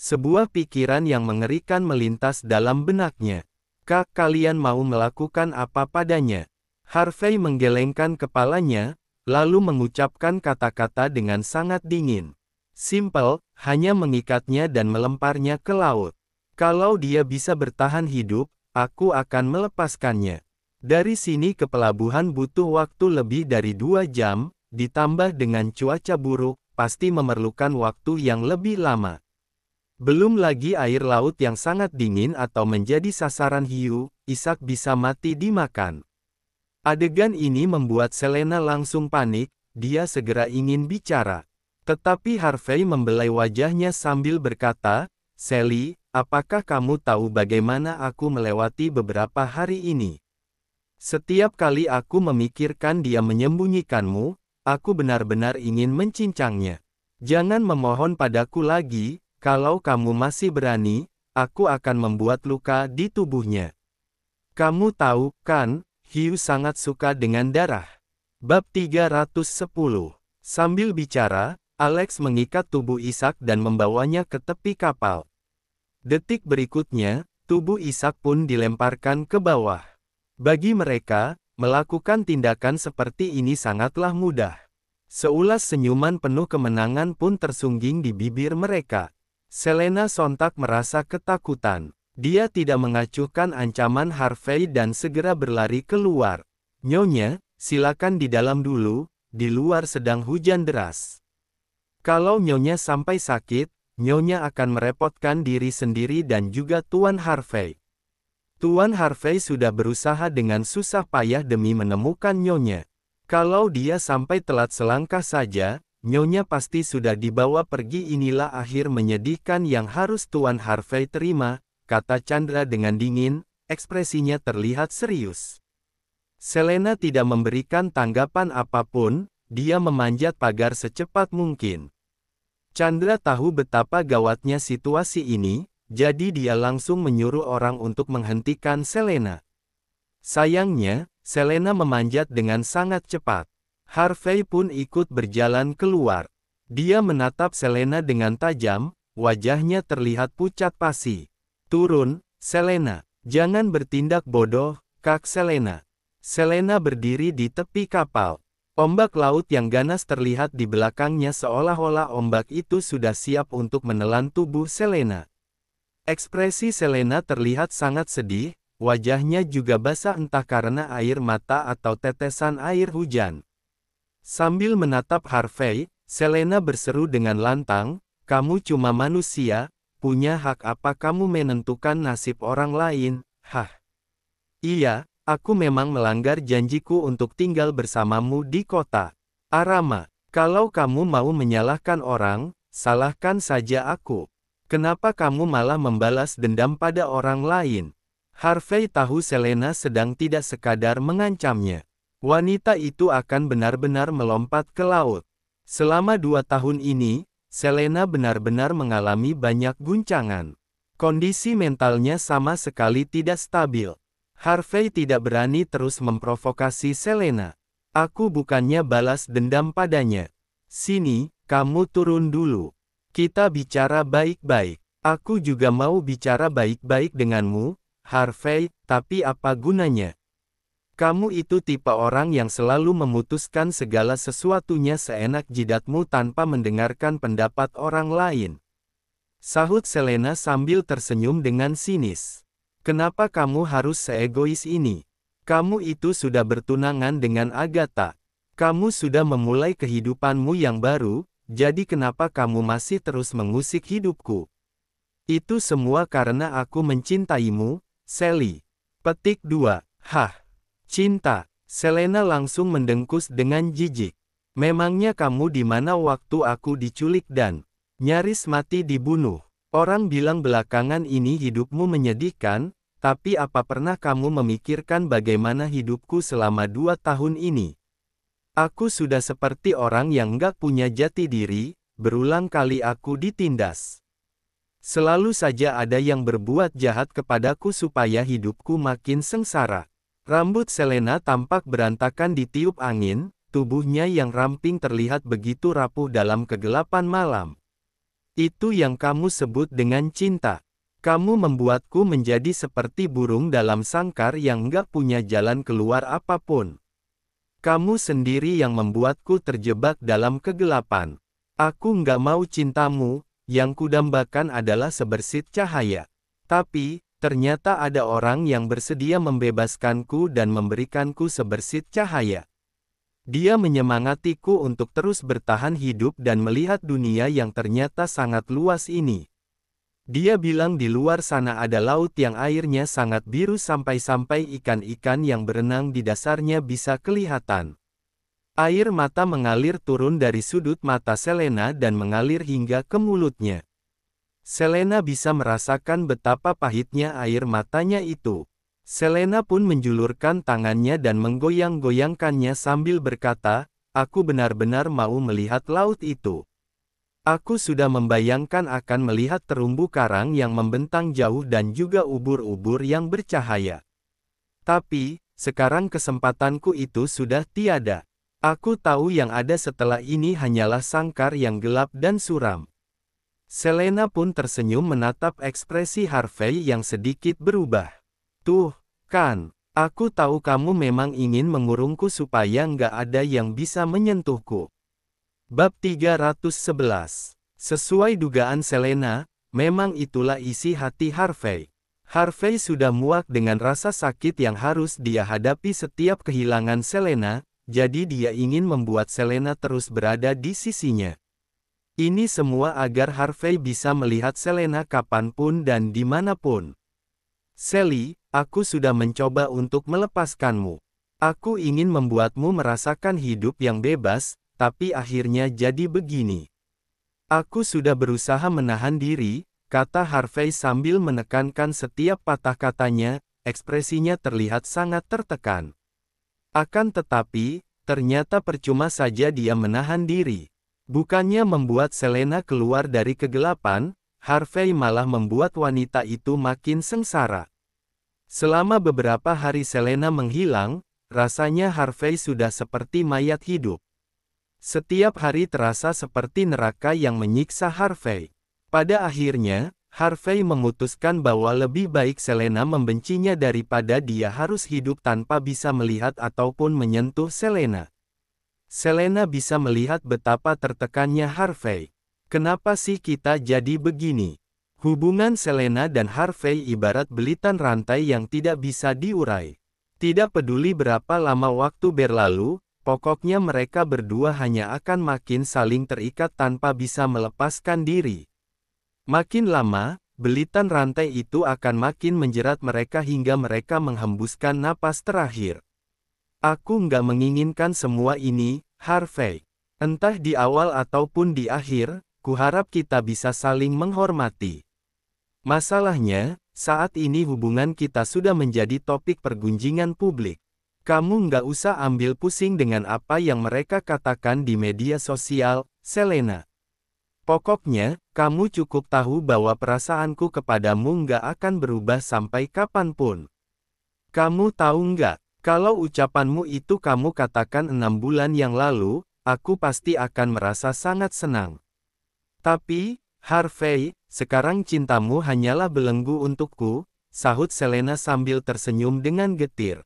Sebuah pikiran yang mengerikan melintas dalam benaknya. Kak kalian mau melakukan apa padanya? Harvey menggelengkan kepalanya, lalu mengucapkan kata-kata dengan sangat dingin. Simple, hanya mengikatnya dan melemparnya ke laut. Kalau dia bisa bertahan hidup, aku akan melepaskannya. Dari sini ke pelabuhan butuh waktu lebih dari dua jam, ditambah dengan cuaca buruk, pasti memerlukan waktu yang lebih lama. Belum lagi air laut yang sangat dingin atau menjadi sasaran hiu, Isak bisa mati dimakan. Adegan ini membuat Selena langsung panik, dia segera ingin bicara. Tetapi Harvey membelai wajahnya sambil berkata, Sally, Apakah kamu tahu bagaimana aku melewati beberapa hari ini? Setiap kali aku memikirkan dia menyembunyikanmu, aku benar-benar ingin mencincangnya. Jangan memohon padaku lagi, kalau kamu masih berani, aku akan membuat luka di tubuhnya. Kamu tahu, kan, Hiu sangat suka dengan darah. Bab 310 Sambil bicara, Alex mengikat tubuh Ishak dan membawanya ke tepi kapal. Detik berikutnya, tubuh Ishak pun dilemparkan ke bawah. Bagi mereka, melakukan tindakan seperti ini sangatlah mudah. Seulas senyuman penuh kemenangan pun tersungging di bibir mereka. Selena sontak merasa ketakutan. Dia tidak mengacuhkan ancaman Harvey dan segera berlari keluar. Nyonya, silakan di dalam dulu, di luar sedang hujan deras. Kalau Nyonya sampai sakit, nyonya akan merepotkan diri sendiri dan juga Tuan Harvey. Tuan Harvey sudah berusaha dengan susah payah demi menemukan nyonya. Kalau dia sampai telat selangkah saja, nyonya pasti sudah dibawa pergi inilah akhir menyedihkan yang harus Tuan Harvey terima, kata Chandra dengan dingin, ekspresinya terlihat serius. Selena tidak memberikan tanggapan apapun, dia memanjat pagar secepat mungkin. Chandra tahu betapa gawatnya situasi ini, jadi dia langsung menyuruh orang untuk menghentikan Selena. Sayangnya, Selena memanjat dengan sangat cepat. Harvey pun ikut berjalan keluar. Dia menatap Selena dengan tajam, wajahnya terlihat pucat pasi. Turun, Selena. Jangan bertindak bodoh, Kak Selena. Selena berdiri di tepi kapal. Ombak laut yang ganas terlihat di belakangnya seolah-olah ombak itu sudah siap untuk menelan tubuh Selena. Ekspresi Selena terlihat sangat sedih, wajahnya juga basah entah karena air mata atau tetesan air hujan. Sambil menatap Harvey, Selena berseru dengan lantang, kamu cuma manusia, punya hak apa kamu menentukan nasib orang lain, hah. Iya, Aku memang melanggar janjiku untuk tinggal bersamamu di kota. Arama, kalau kamu mau menyalahkan orang, salahkan saja aku. Kenapa kamu malah membalas dendam pada orang lain? Harvey tahu Selena sedang tidak sekadar mengancamnya. Wanita itu akan benar-benar melompat ke laut. Selama dua tahun ini, Selena benar-benar mengalami banyak guncangan. Kondisi mentalnya sama sekali tidak stabil. Harvey tidak berani terus memprovokasi Selena. Aku bukannya balas dendam padanya. Sini, kamu turun dulu. Kita bicara baik-baik. Aku juga mau bicara baik-baik denganmu, Harvey, tapi apa gunanya? Kamu itu tipe orang yang selalu memutuskan segala sesuatunya seenak jidatmu tanpa mendengarkan pendapat orang lain. Sahut Selena sambil tersenyum dengan sinis. Kenapa kamu harus seegois ini? Kamu itu sudah bertunangan dengan Agatha. Kamu sudah memulai kehidupanmu yang baru, jadi kenapa kamu masih terus mengusik hidupku? Itu semua karena aku mencintaimu, Sally. Petik 2. Hah. Cinta. Selena langsung mendengkus dengan jijik. Memangnya kamu di mana waktu aku diculik dan nyaris mati dibunuh? Orang bilang belakangan ini hidupmu menyedihkan, tapi apa pernah kamu memikirkan bagaimana hidupku selama dua tahun ini? Aku sudah seperti orang yang gak punya jati diri, berulang kali aku ditindas. Selalu saja ada yang berbuat jahat kepadaku supaya hidupku makin sengsara. Rambut Selena tampak berantakan di tiup angin, tubuhnya yang ramping terlihat begitu rapuh dalam kegelapan malam. Itu yang kamu sebut dengan cinta. Kamu membuatku menjadi seperti burung dalam sangkar yang nggak punya jalan keluar apapun. Kamu sendiri yang membuatku terjebak dalam kegelapan. Aku nggak mau cintamu, yang kudambakan adalah sebersit cahaya. Tapi, ternyata ada orang yang bersedia membebaskanku dan memberikanku sebersit cahaya. Dia menyemangatiku untuk terus bertahan hidup dan melihat dunia yang ternyata sangat luas ini. Dia bilang di luar sana ada laut yang airnya sangat biru sampai-sampai ikan-ikan yang berenang di dasarnya bisa kelihatan. Air mata mengalir turun dari sudut mata Selena dan mengalir hingga ke mulutnya. Selena bisa merasakan betapa pahitnya air matanya itu. Selena pun menjulurkan tangannya dan menggoyang-goyangkannya sambil berkata, aku benar-benar mau melihat laut itu. Aku sudah membayangkan akan melihat terumbu karang yang membentang jauh dan juga ubur-ubur yang bercahaya. Tapi, sekarang kesempatanku itu sudah tiada. Aku tahu yang ada setelah ini hanyalah sangkar yang gelap dan suram. Selena pun tersenyum menatap ekspresi Harvey yang sedikit berubah. Tuh, kan, aku tahu kamu memang ingin mengurungku supaya nggak ada yang bisa menyentuhku. Bab 311 Sesuai dugaan Selena, memang itulah isi hati Harvey. Harvey sudah muak dengan rasa sakit yang harus dia hadapi setiap kehilangan Selena, jadi dia ingin membuat Selena terus berada di sisinya. Ini semua agar Harvey bisa melihat Selena kapanpun dan dimanapun. Sally, aku sudah mencoba untuk melepaskanmu. Aku ingin membuatmu merasakan hidup yang bebas, tapi akhirnya jadi begini. Aku sudah berusaha menahan diri, kata Harvey sambil menekankan setiap patah katanya, ekspresinya terlihat sangat tertekan. Akan tetapi, ternyata percuma saja dia menahan diri. Bukannya membuat Selena keluar dari kegelapan, Harvey malah membuat wanita itu makin sengsara. Selama beberapa hari Selena menghilang, rasanya Harvey sudah seperti mayat hidup. Setiap hari terasa seperti neraka yang menyiksa Harvey. Pada akhirnya, Harvey memutuskan bahwa lebih baik Selena membencinya daripada dia harus hidup tanpa bisa melihat ataupun menyentuh Selena. Selena bisa melihat betapa tertekannya Harvey. Kenapa sih kita jadi begini? Hubungan Selena dan Harvey ibarat belitan rantai yang tidak bisa diurai. Tidak peduli berapa lama waktu berlalu, pokoknya mereka berdua hanya akan makin saling terikat tanpa bisa melepaskan diri. Makin lama, belitan rantai itu akan makin menjerat mereka hingga mereka menghembuskan napas terakhir. Aku nggak menginginkan semua ini, Harvey. Entah di awal ataupun di akhir, kuharap kita bisa saling menghormati. Masalahnya, saat ini hubungan kita sudah menjadi topik pergunjingan publik. Kamu nggak usah ambil pusing dengan apa yang mereka katakan di media sosial, Selena. Pokoknya, kamu cukup tahu bahwa perasaanku kepadamu nggak akan berubah sampai kapanpun. Kamu tahu nggak, kalau ucapanmu itu kamu katakan enam bulan yang lalu, aku pasti akan merasa sangat senang. Tapi, Harvey, sekarang cintamu hanyalah belenggu untukku, sahut Selena sambil tersenyum dengan getir.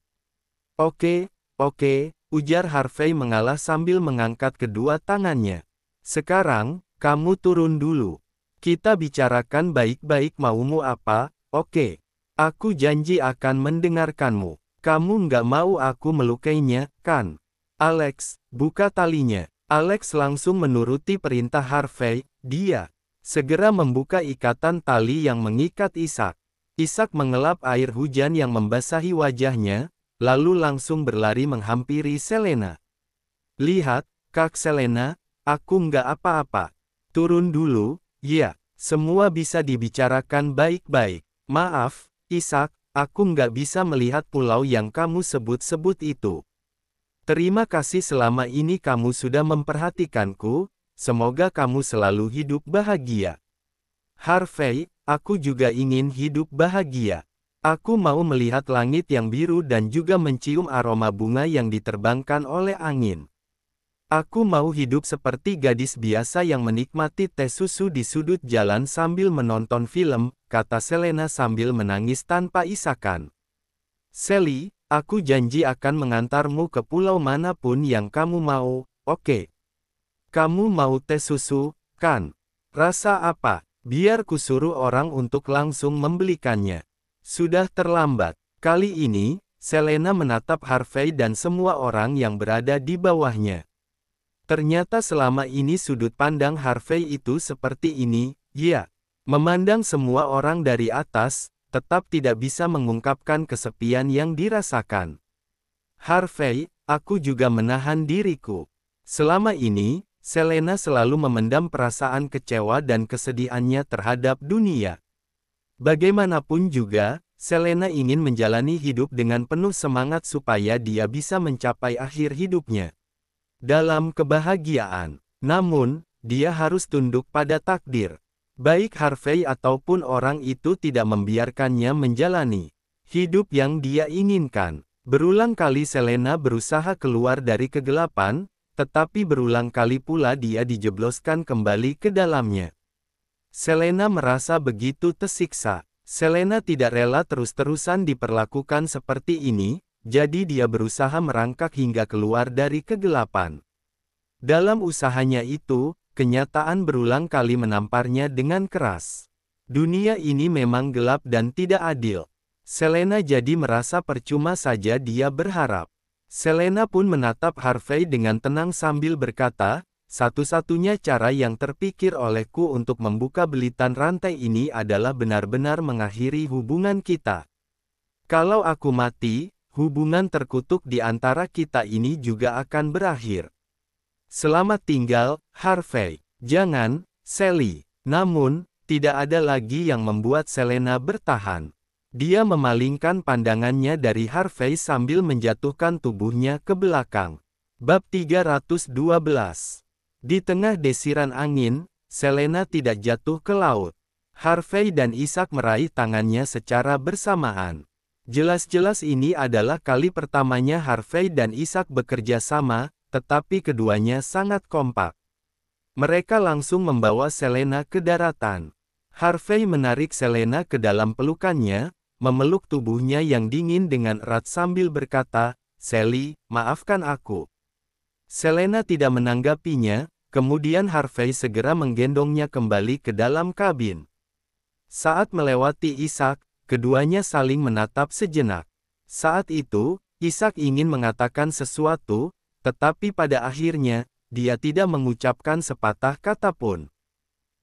Oke, oke, ujar Harvey mengalah sambil mengangkat kedua tangannya. Sekarang, kamu turun dulu. Kita bicarakan baik-baik maumu apa, oke. Aku janji akan mendengarkanmu. Kamu nggak mau aku melukainya, kan? Alex, buka talinya. Alex langsung menuruti perintah Harvey, dia segera membuka ikatan tali yang mengikat Ishak. Ishak mengelap air hujan yang membasahi wajahnya, lalu langsung berlari menghampiri Selena. Lihat, Kak Selena, aku nggak apa-apa. Turun dulu, ya, semua bisa dibicarakan baik-baik. Maaf, Ishak, aku nggak bisa melihat pulau yang kamu sebut-sebut itu. Terima kasih selama ini kamu sudah memperhatikanku, semoga kamu selalu hidup bahagia. Harvey, aku juga ingin hidup bahagia. Aku mau melihat langit yang biru dan juga mencium aroma bunga yang diterbangkan oleh angin. Aku mau hidup seperti gadis biasa yang menikmati teh susu di sudut jalan sambil menonton film, kata Selena sambil menangis tanpa isakan. Sally, Aku janji akan mengantarmu ke pulau manapun yang kamu mau, oke. Kamu mau teh susu, kan? Rasa apa? Biar kusuruh orang untuk langsung membelikannya. Sudah terlambat. Kali ini, Selena menatap Harvey dan semua orang yang berada di bawahnya. Ternyata selama ini sudut pandang Harvey itu seperti ini, ya. Memandang semua orang dari atas, tetap tidak bisa mengungkapkan kesepian yang dirasakan. Harvey, aku juga menahan diriku. Selama ini, Selena selalu memendam perasaan kecewa dan kesedihannya terhadap dunia. Bagaimanapun juga, Selena ingin menjalani hidup dengan penuh semangat supaya dia bisa mencapai akhir hidupnya. Dalam kebahagiaan, namun, dia harus tunduk pada takdir. Baik Harvey ataupun orang itu tidak membiarkannya menjalani hidup yang dia inginkan. Berulang kali Selena berusaha keluar dari kegelapan, tetapi berulang kali pula dia dijebloskan kembali ke dalamnya. Selena merasa begitu tersiksa. Selena tidak rela terus-terusan diperlakukan seperti ini, jadi dia berusaha merangkak hingga keluar dari kegelapan. Dalam usahanya itu, Kenyataan berulang kali menamparnya dengan keras. Dunia ini memang gelap dan tidak adil. Selena jadi merasa percuma saja dia berharap. Selena pun menatap Harvey dengan tenang sambil berkata, satu-satunya cara yang terpikir olehku untuk membuka belitan rantai ini adalah benar-benar mengakhiri hubungan kita. Kalau aku mati, hubungan terkutuk di antara kita ini juga akan berakhir. Selamat tinggal, Harvey. Jangan, Sally. Namun, tidak ada lagi yang membuat Selena bertahan. Dia memalingkan pandangannya dari Harvey sambil menjatuhkan tubuhnya ke belakang. Bab 312 Di tengah desiran angin, Selena tidak jatuh ke laut. Harvey dan Isaac meraih tangannya secara bersamaan. Jelas-jelas ini adalah kali pertamanya Harvey dan Isaac bekerja sama, tetapi keduanya sangat kompak. Mereka langsung membawa Selena ke daratan. Harvey menarik Selena ke dalam pelukannya, memeluk tubuhnya yang dingin dengan erat sambil berkata, Sally, maafkan aku. Selena tidak menanggapinya, kemudian Harvey segera menggendongnya kembali ke dalam kabin. Saat melewati Ishak, keduanya saling menatap sejenak. Saat itu, Ishak ingin mengatakan sesuatu, tetapi pada akhirnya, dia tidak mengucapkan sepatah kata pun.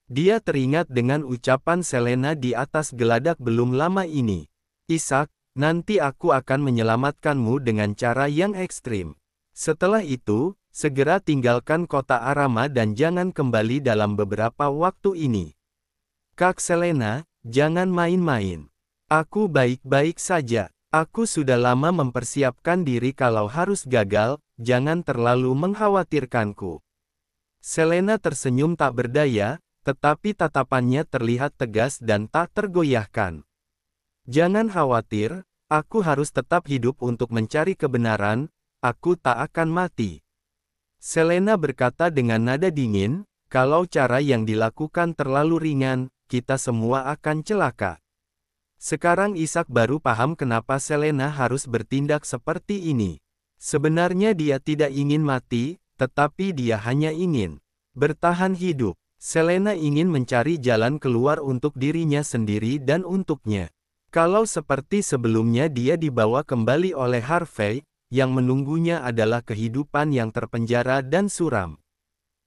Dia teringat dengan ucapan Selena di atas geladak belum lama ini. Isaac, nanti aku akan menyelamatkanmu dengan cara yang ekstrim. Setelah itu, segera tinggalkan kota Arama dan jangan kembali dalam beberapa waktu ini. Kak Selena, jangan main-main. Aku baik-baik saja. Aku sudah lama mempersiapkan diri kalau harus gagal, jangan terlalu mengkhawatirkanku. Selena tersenyum tak berdaya, tetapi tatapannya terlihat tegas dan tak tergoyahkan. Jangan khawatir, aku harus tetap hidup untuk mencari kebenaran, aku tak akan mati. Selena berkata dengan nada dingin, kalau cara yang dilakukan terlalu ringan, kita semua akan celaka. Sekarang Isaac baru paham kenapa Selena harus bertindak seperti ini. Sebenarnya dia tidak ingin mati, tetapi dia hanya ingin bertahan hidup. Selena ingin mencari jalan keluar untuk dirinya sendiri dan untuknya. Kalau seperti sebelumnya dia dibawa kembali oleh Harvey, yang menunggunya adalah kehidupan yang terpenjara dan suram.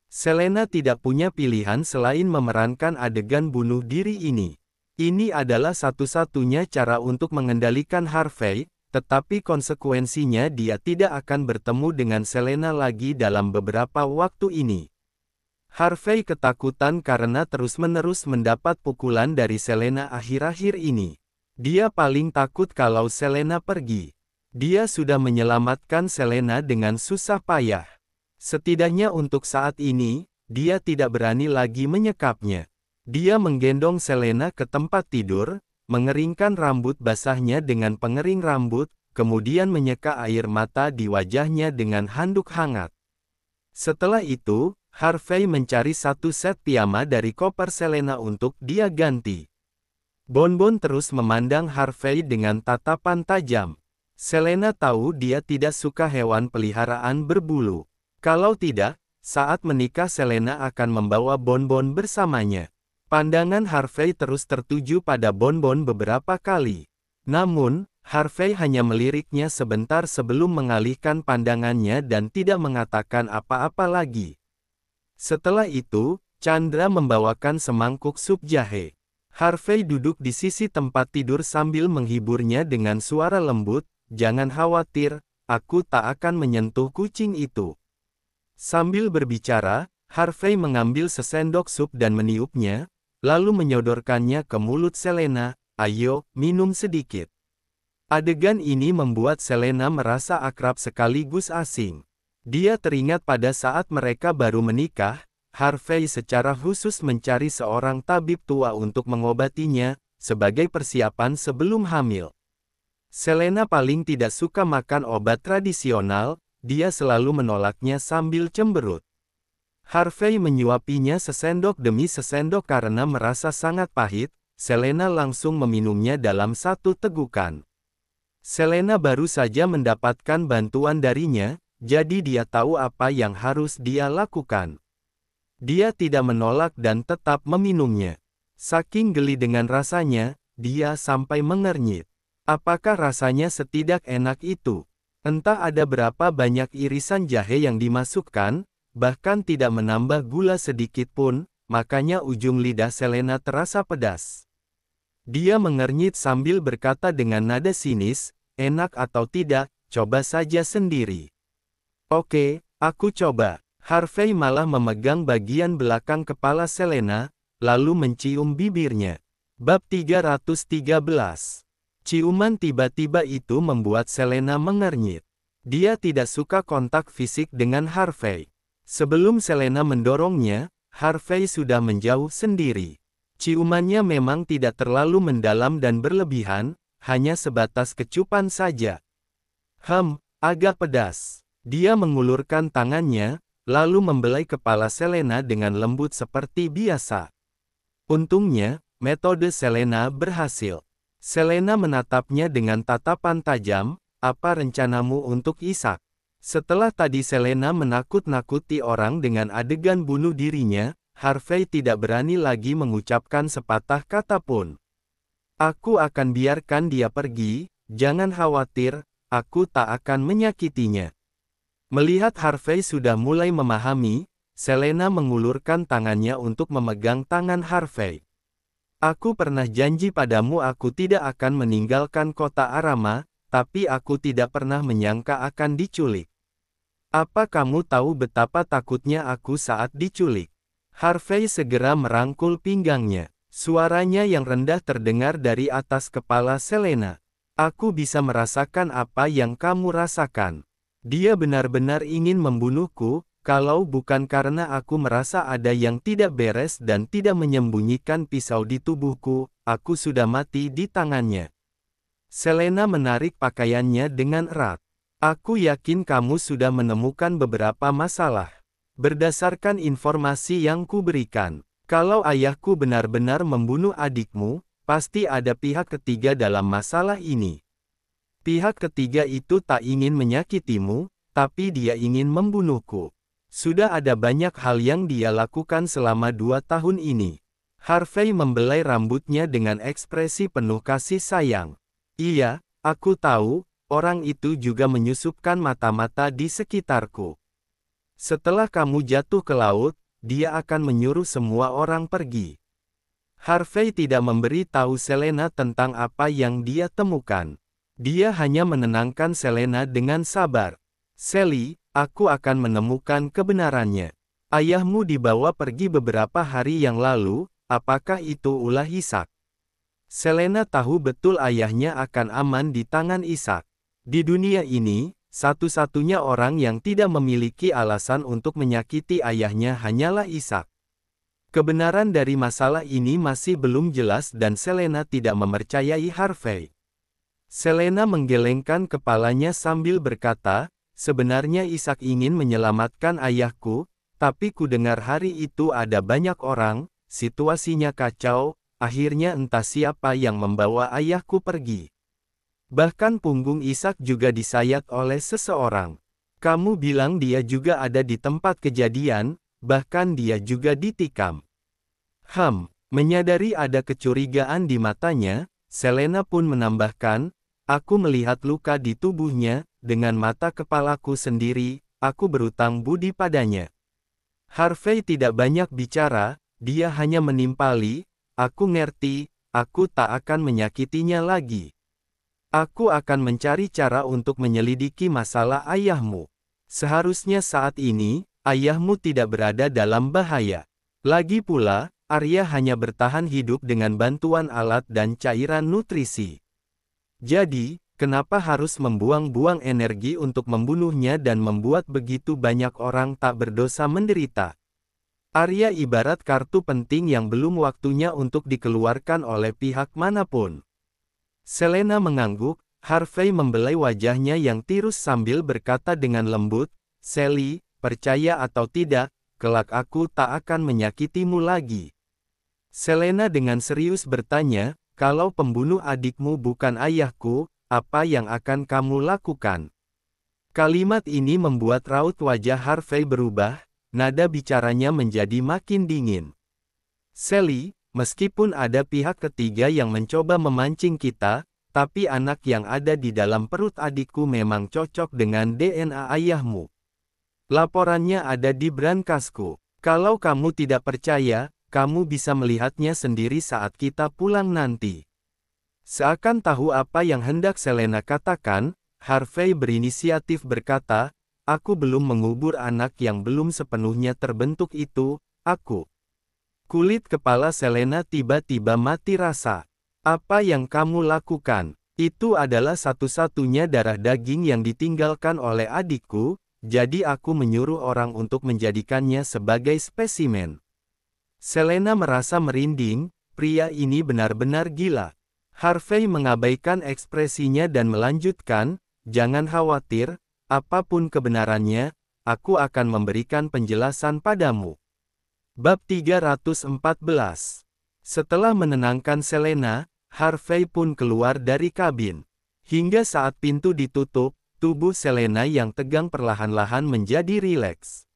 Selena tidak punya pilihan selain memerankan adegan bunuh diri ini. Ini adalah satu-satunya cara untuk mengendalikan Harvey, tetapi konsekuensinya dia tidak akan bertemu dengan Selena lagi dalam beberapa waktu ini. Harvey ketakutan karena terus-menerus mendapat pukulan dari Selena akhir-akhir ini. Dia paling takut kalau Selena pergi. Dia sudah menyelamatkan Selena dengan susah payah. Setidaknya untuk saat ini, dia tidak berani lagi menyekapnya. Dia menggendong Selena ke tempat tidur, Mengeringkan rambut basahnya dengan pengering rambut, kemudian menyeka air mata di wajahnya dengan handuk hangat. Setelah itu, Harvey mencari satu set piyama dari koper Selena untuk dia ganti. Bonbon terus memandang Harvey dengan tatapan tajam. Selena tahu dia tidak suka hewan peliharaan berbulu. Kalau tidak, saat menikah Selena akan membawa bonbon bersamanya. Pandangan Harvey terus tertuju pada bonbon beberapa kali. Namun, Harvey hanya meliriknya sebentar sebelum mengalihkan pandangannya dan tidak mengatakan apa-apa lagi. Setelah itu, Chandra membawakan semangkuk sup jahe. Harvey duduk di sisi tempat tidur sambil menghiburnya dengan suara lembut, Jangan khawatir, aku tak akan menyentuh kucing itu. Sambil berbicara, Harvey mengambil sesendok sup dan meniupnya, lalu menyodorkannya ke mulut Selena, ayo, minum sedikit. Adegan ini membuat Selena merasa akrab sekaligus asing. Dia teringat pada saat mereka baru menikah, Harvey secara khusus mencari seorang tabib tua untuk mengobatinya, sebagai persiapan sebelum hamil. Selena paling tidak suka makan obat tradisional, dia selalu menolaknya sambil cemberut. Harvey menyuapinya sesendok demi sesendok karena merasa sangat pahit, Selena langsung meminumnya dalam satu tegukan. Selena baru saja mendapatkan bantuan darinya, jadi dia tahu apa yang harus dia lakukan. Dia tidak menolak dan tetap meminumnya. Saking geli dengan rasanya, dia sampai mengernyit. Apakah rasanya setidak enak itu? Entah ada berapa banyak irisan jahe yang dimasukkan, bahkan tidak menambah gula sedikit pun, makanya ujung lidah Selena terasa pedas. Dia mengernyit sambil berkata dengan nada sinis, enak atau tidak, coba saja sendiri. Oke, aku coba. Harvey malah memegang bagian belakang kepala Selena, lalu mencium bibirnya. Bab 313 Ciuman tiba-tiba itu membuat Selena mengernyit. Dia tidak suka kontak fisik dengan Harvey. Sebelum Selena mendorongnya, Harvey sudah menjauh sendiri. Ciumannya memang tidak terlalu mendalam dan berlebihan, hanya sebatas kecupan saja. Hem, agak pedas. Dia mengulurkan tangannya, lalu membelai kepala Selena dengan lembut seperti biasa. Untungnya, metode Selena berhasil. Selena menatapnya dengan tatapan tajam, apa rencanamu untuk Isak? Setelah tadi Selena menakut-nakuti orang dengan adegan bunuh dirinya, Harvey tidak berani lagi mengucapkan sepatah kata pun. Aku akan biarkan dia pergi, jangan khawatir, aku tak akan menyakitinya. Melihat Harvey sudah mulai memahami, Selena mengulurkan tangannya untuk memegang tangan Harvey. Aku pernah janji padamu aku tidak akan meninggalkan kota Arama, tapi aku tidak pernah menyangka akan diculik. Apa kamu tahu betapa takutnya aku saat diculik? Harvey segera merangkul pinggangnya. Suaranya yang rendah terdengar dari atas kepala Selena. Aku bisa merasakan apa yang kamu rasakan. Dia benar-benar ingin membunuhku, kalau bukan karena aku merasa ada yang tidak beres dan tidak menyembunyikan pisau di tubuhku, aku sudah mati di tangannya. Selena menarik pakaiannya dengan erat. Aku yakin kamu sudah menemukan beberapa masalah. Berdasarkan informasi yang kuberikan, kalau ayahku benar-benar membunuh adikmu, pasti ada pihak ketiga dalam masalah ini. Pihak ketiga itu tak ingin menyakitimu, tapi dia ingin membunuhku. Sudah ada banyak hal yang dia lakukan selama dua tahun ini. Harvey membelai rambutnya dengan ekspresi penuh kasih sayang. Iya, aku tahu, orang itu juga menyusupkan mata-mata di sekitarku. Setelah kamu jatuh ke laut, dia akan menyuruh semua orang pergi. Harvey tidak memberi tahu Selena tentang apa yang dia temukan. Dia hanya menenangkan Selena dengan sabar. Sally, aku akan menemukan kebenarannya. Ayahmu dibawa pergi beberapa hari yang lalu, apakah itu ulah Ishak? Selena tahu betul ayahnya akan aman di tangan Ishak. Di dunia ini, satu-satunya orang yang tidak memiliki alasan untuk menyakiti ayahnya hanyalah Ishak. Kebenaran dari masalah ini masih belum jelas dan Selena tidak memercayai Harvey. Selena menggelengkan kepalanya sambil berkata, Sebenarnya Ishak ingin menyelamatkan ayahku, tapi ku dengar hari itu ada banyak orang, situasinya kacau, Akhirnya entah siapa yang membawa ayahku pergi. Bahkan punggung Ishak juga disayat oleh seseorang. Kamu bilang dia juga ada di tempat kejadian, bahkan dia juga ditikam. Ham, menyadari ada kecurigaan di matanya, Selena pun menambahkan, aku melihat luka di tubuhnya, dengan mata kepalaku sendiri, aku berutang budi padanya. Harvey tidak banyak bicara, dia hanya menimpali, Aku ngerti, aku tak akan menyakitinya lagi. Aku akan mencari cara untuk menyelidiki masalah ayahmu. Seharusnya saat ini, ayahmu tidak berada dalam bahaya. Lagi pula, Arya hanya bertahan hidup dengan bantuan alat dan cairan nutrisi. Jadi, kenapa harus membuang-buang energi untuk membunuhnya dan membuat begitu banyak orang tak berdosa menderita? Arya ibarat kartu penting yang belum waktunya untuk dikeluarkan oleh pihak manapun. Selena mengangguk, Harvey membelai wajahnya yang tirus sambil berkata dengan lembut, Sally, percaya atau tidak, kelak aku tak akan menyakitimu lagi. Selena dengan serius bertanya, kalau pembunuh adikmu bukan ayahku, apa yang akan kamu lakukan? Kalimat ini membuat raut wajah Harvey berubah, Nada bicaranya menjadi makin dingin. Sally, meskipun ada pihak ketiga yang mencoba memancing kita, tapi anak yang ada di dalam perut adikku memang cocok dengan DNA ayahmu. Laporannya ada di brankasku. Kalau kamu tidak percaya, kamu bisa melihatnya sendiri saat kita pulang nanti. Seakan tahu apa yang hendak Selena katakan, Harvey berinisiatif berkata, Aku belum mengubur anak yang belum sepenuhnya terbentuk itu, aku. Kulit kepala Selena tiba-tiba mati rasa. Apa yang kamu lakukan? Itu adalah satu-satunya darah daging yang ditinggalkan oleh adikku, jadi aku menyuruh orang untuk menjadikannya sebagai spesimen. Selena merasa merinding, pria ini benar-benar gila. Harvey mengabaikan ekspresinya dan melanjutkan, Jangan khawatir, apapun kebenarannya, aku akan memberikan penjelasan padamu. Bab 314 Setelah menenangkan Selena, Harvey pun keluar dari kabin. Hingga saat pintu ditutup, tubuh Selena yang tegang perlahan-lahan menjadi rileks.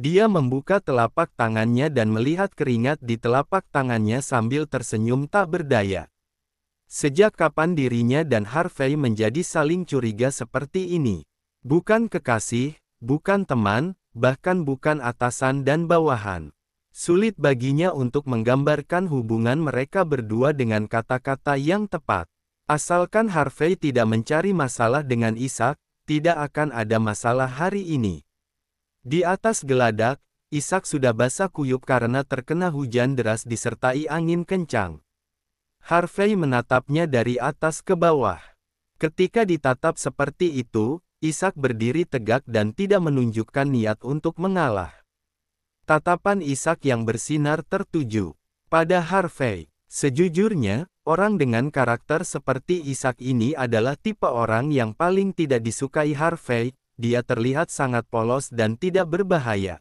Dia membuka telapak tangannya dan melihat keringat di telapak tangannya sambil tersenyum tak berdaya. Sejak kapan dirinya dan Harvey menjadi saling curiga seperti ini? Bukan kekasih, bukan teman, bahkan bukan atasan dan bawahan. Sulit baginya untuk menggambarkan hubungan mereka berdua dengan kata-kata yang tepat. Asalkan Harvey tidak mencari masalah dengan Isaac, tidak akan ada masalah hari ini. Di atas geladak, Isaac sudah basah kuyup karena terkena hujan deras disertai angin kencang. Harvey menatapnya dari atas ke bawah. Ketika ditatap seperti itu, Isak berdiri tegak dan tidak menunjukkan niat untuk mengalah. Tatapan Ishak yang bersinar tertuju pada Harvey. Sejujurnya, orang dengan karakter seperti Ishak ini adalah tipe orang yang paling tidak disukai Harvey, dia terlihat sangat polos dan tidak berbahaya.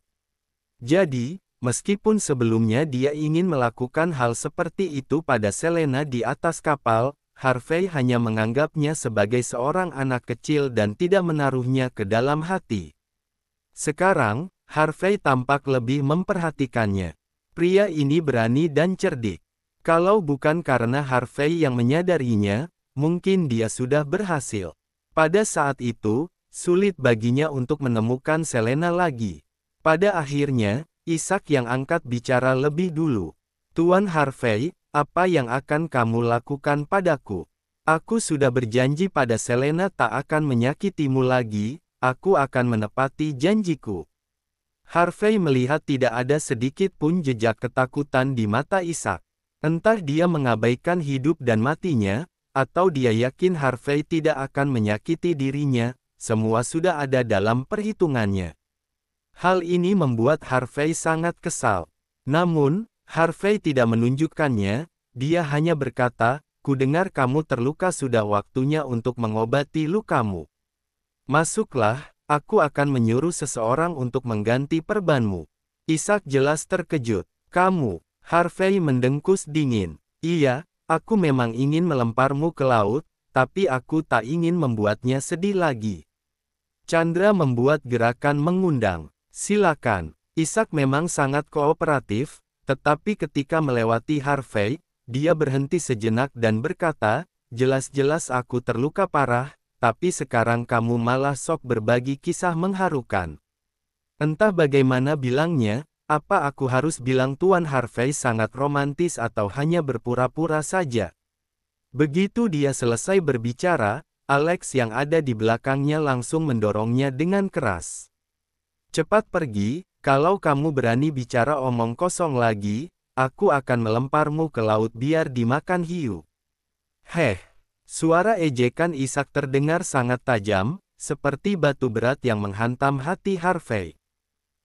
Jadi, meskipun sebelumnya dia ingin melakukan hal seperti itu pada Selena di atas kapal, Harvey hanya menganggapnya sebagai seorang anak kecil dan tidak menaruhnya ke dalam hati. Sekarang, Harvey tampak lebih memperhatikannya. Pria ini berani dan cerdik. Kalau bukan karena Harvey yang menyadarinya, mungkin dia sudah berhasil. Pada saat itu, sulit baginya untuk menemukan Selena lagi. Pada akhirnya, Isaac yang angkat bicara lebih dulu. Tuan Harvey, apa yang akan kamu lakukan padaku? Aku sudah berjanji pada Selena tak akan menyakitimu lagi, aku akan menepati janjiku. Harvey melihat tidak ada sedikit pun jejak ketakutan di mata Ishak. Entah dia mengabaikan hidup dan matinya, atau dia yakin Harvey tidak akan menyakiti dirinya, semua sudah ada dalam perhitungannya. Hal ini membuat Harvey sangat kesal. Namun, Harvey tidak menunjukkannya, dia hanya berkata, kudengar kamu terluka sudah waktunya untuk mengobati lukamu. Masuklah, aku akan menyuruh seseorang untuk mengganti perbanmu. Isaac jelas terkejut. Kamu, Harvey mendengkus dingin. Iya, aku memang ingin melemparmu ke laut, tapi aku tak ingin membuatnya sedih lagi. Chandra membuat gerakan mengundang. Silakan. Isaac memang sangat kooperatif, tetapi ketika melewati Harvey, dia berhenti sejenak dan berkata, jelas-jelas aku terluka parah, tapi sekarang kamu malah sok berbagi kisah mengharukan. Entah bagaimana bilangnya, apa aku harus bilang Tuan Harvey sangat romantis atau hanya berpura-pura saja? Begitu dia selesai berbicara, Alex yang ada di belakangnya langsung mendorongnya dengan keras. Cepat pergi, kalau kamu berani bicara omong kosong lagi, aku akan melemparmu ke laut biar dimakan hiu. Heh, suara ejekan Isak terdengar sangat tajam, seperti batu berat yang menghantam hati Harvey.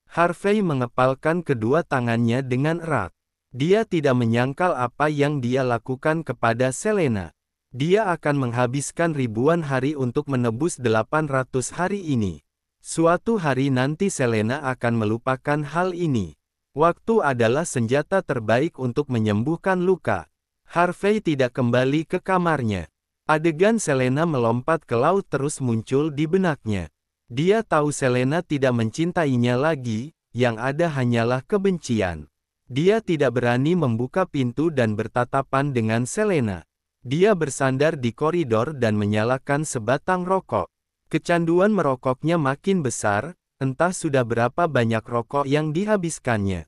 Harvey mengepalkan kedua tangannya dengan erat. Dia tidak menyangkal apa yang dia lakukan kepada Selena. Dia akan menghabiskan ribuan hari untuk menebus 800 hari ini. Suatu hari nanti Selena akan melupakan hal ini. Waktu adalah senjata terbaik untuk menyembuhkan luka. Harvey tidak kembali ke kamarnya. Adegan Selena melompat ke laut terus muncul di benaknya. Dia tahu Selena tidak mencintainya lagi, yang ada hanyalah kebencian. Dia tidak berani membuka pintu dan bertatapan dengan Selena. Dia bersandar di koridor dan menyalakan sebatang rokok. Kecanduan merokoknya makin besar, entah sudah berapa banyak rokok yang dihabiskannya.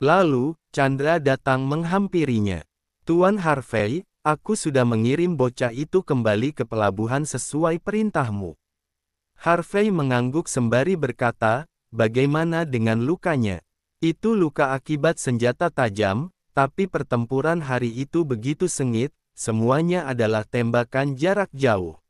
Lalu, Chandra datang menghampirinya. Tuan Harvey, aku sudah mengirim bocah itu kembali ke pelabuhan sesuai perintahmu. Harvey mengangguk sembari berkata, bagaimana dengan lukanya? Itu luka akibat senjata tajam, tapi pertempuran hari itu begitu sengit, semuanya adalah tembakan jarak jauh.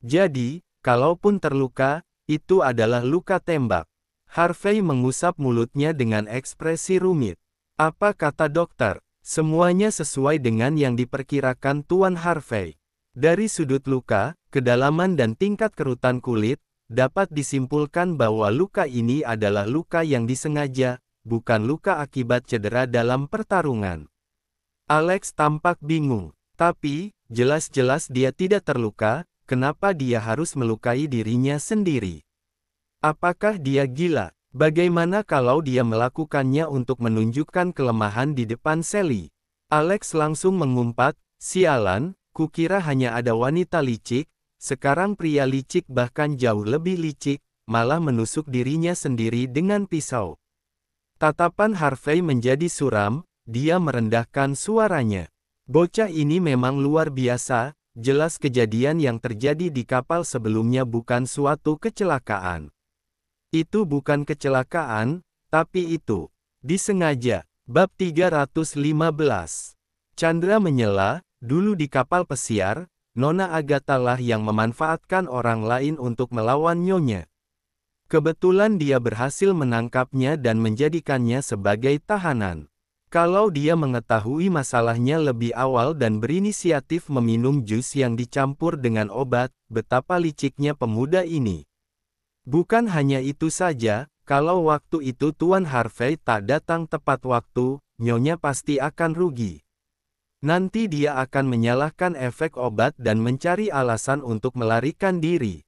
Jadi, Kalaupun terluka, itu adalah luka tembak. Harvey mengusap mulutnya dengan ekspresi rumit. Apa kata dokter? Semuanya sesuai dengan yang diperkirakan Tuan Harvey. Dari sudut luka, kedalaman dan tingkat kerutan kulit, dapat disimpulkan bahwa luka ini adalah luka yang disengaja, bukan luka akibat cedera dalam pertarungan. Alex tampak bingung, tapi jelas-jelas dia tidak terluka, Kenapa dia harus melukai dirinya sendiri? Apakah dia gila? Bagaimana kalau dia melakukannya untuk menunjukkan kelemahan di depan Sally? Alex langsung mengumpat, sialan, kukira hanya ada wanita licik, sekarang pria licik bahkan jauh lebih licik, malah menusuk dirinya sendiri dengan pisau. Tatapan Harvey menjadi suram, dia merendahkan suaranya. Bocah ini memang luar biasa, jelas kejadian yang terjadi di kapal sebelumnya bukan suatu kecelakaan. Itu bukan kecelakaan, tapi itu disengaja. Bab 315 Chandra menyela, dulu di kapal pesiar, Nona Agatha lah yang memanfaatkan orang lain untuk melawan Nyonya. Kebetulan dia berhasil menangkapnya dan menjadikannya sebagai tahanan. Kalau dia mengetahui masalahnya lebih awal dan berinisiatif meminum jus yang dicampur dengan obat, betapa liciknya pemuda ini. Bukan hanya itu saja, kalau waktu itu Tuan Harvey tak datang tepat waktu, Nyonya pasti akan rugi. Nanti dia akan menyalahkan efek obat dan mencari alasan untuk melarikan diri.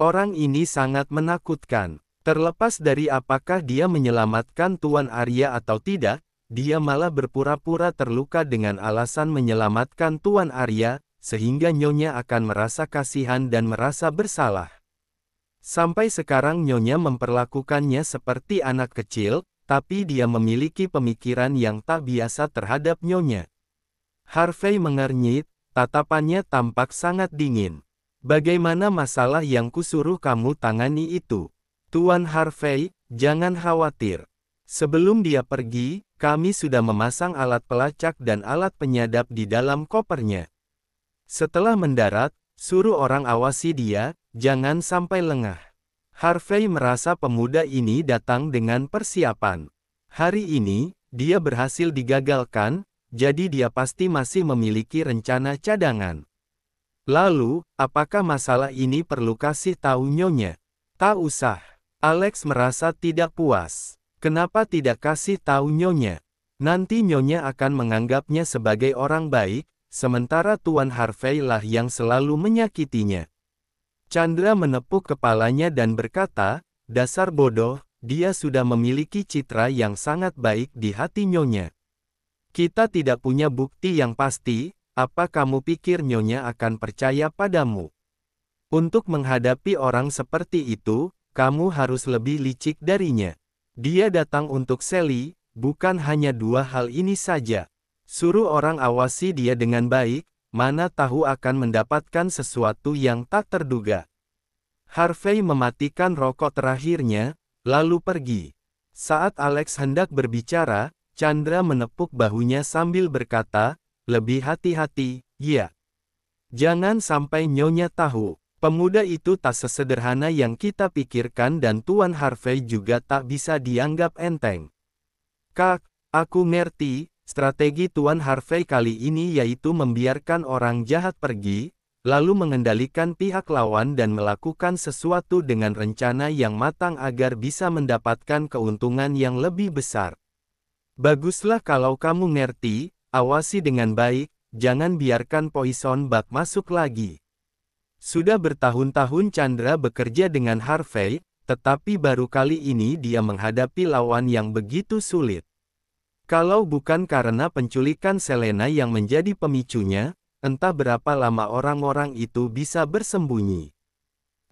Orang ini sangat menakutkan. Terlepas dari apakah dia menyelamatkan Tuan Arya atau tidak, dia malah berpura-pura terluka dengan alasan menyelamatkan Tuan Arya, sehingga Nyonya akan merasa kasihan dan merasa bersalah. Sampai sekarang Nyonya memperlakukannya seperti anak kecil, tapi dia memiliki pemikiran yang tak biasa terhadap Nyonya. Harvey mengernyit, tatapannya tampak sangat dingin. Bagaimana masalah yang kusuruh kamu tangani itu? Tuan Harvey, jangan khawatir. Sebelum dia pergi, kami sudah memasang alat pelacak dan alat penyadap di dalam kopernya. Setelah mendarat, suruh orang awasi dia, jangan sampai lengah. Harvey merasa pemuda ini datang dengan persiapan. Hari ini, dia berhasil digagalkan, jadi dia pasti masih memiliki rencana cadangan. Lalu, apakah masalah ini perlu kasih tahu Nyonya? Tak usah. Alex merasa tidak puas. Kenapa tidak kasih tahu Nyonya? Nanti Nyonya akan menganggapnya sebagai orang baik, sementara Tuan Harvey lah yang selalu menyakitinya. Chandra menepuk kepalanya dan berkata, dasar bodoh, dia sudah memiliki citra yang sangat baik di hati Nyonya. Kita tidak punya bukti yang pasti, apa kamu pikir Nyonya akan percaya padamu? Untuk menghadapi orang seperti itu, kamu harus lebih licik darinya. Dia datang untuk Sally, bukan hanya dua hal ini saja. Suruh orang awasi dia dengan baik, mana tahu akan mendapatkan sesuatu yang tak terduga. Harvey mematikan rokok terakhirnya, lalu pergi. Saat Alex hendak berbicara, Chandra menepuk bahunya sambil berkata, lebih hati-hati, ya. Jangan sampai nyonya tahu. Pemuda itu tak sesederhana yang kita pikirkan dan Tuan Harvey juga tak bisa dianggap enteng. Kak, aku ngerti, strategi Tuan Harvey kali ini yaitu membiarkan orang jahat pergi, lalu mengendalikan pihak lawan dan melakukan sesuatu dengan rencana yang matang agar bisa mendapatkan keuntungan yang lebih besar. Baguslah kalau kamu ngerti, awasi dengan baik, jangan biarkan Poison Bug masuk lagi. Sudah bertahun-tahun Chandra bekerja dengan Harvey, tetapi baru kali ini dia menghadapi lawan yang begitu sulit. Kalau bukan karena penculikan Selena yang menjadi pemicunya, entah berapa lama orang-orang itu bisa bersembunyi.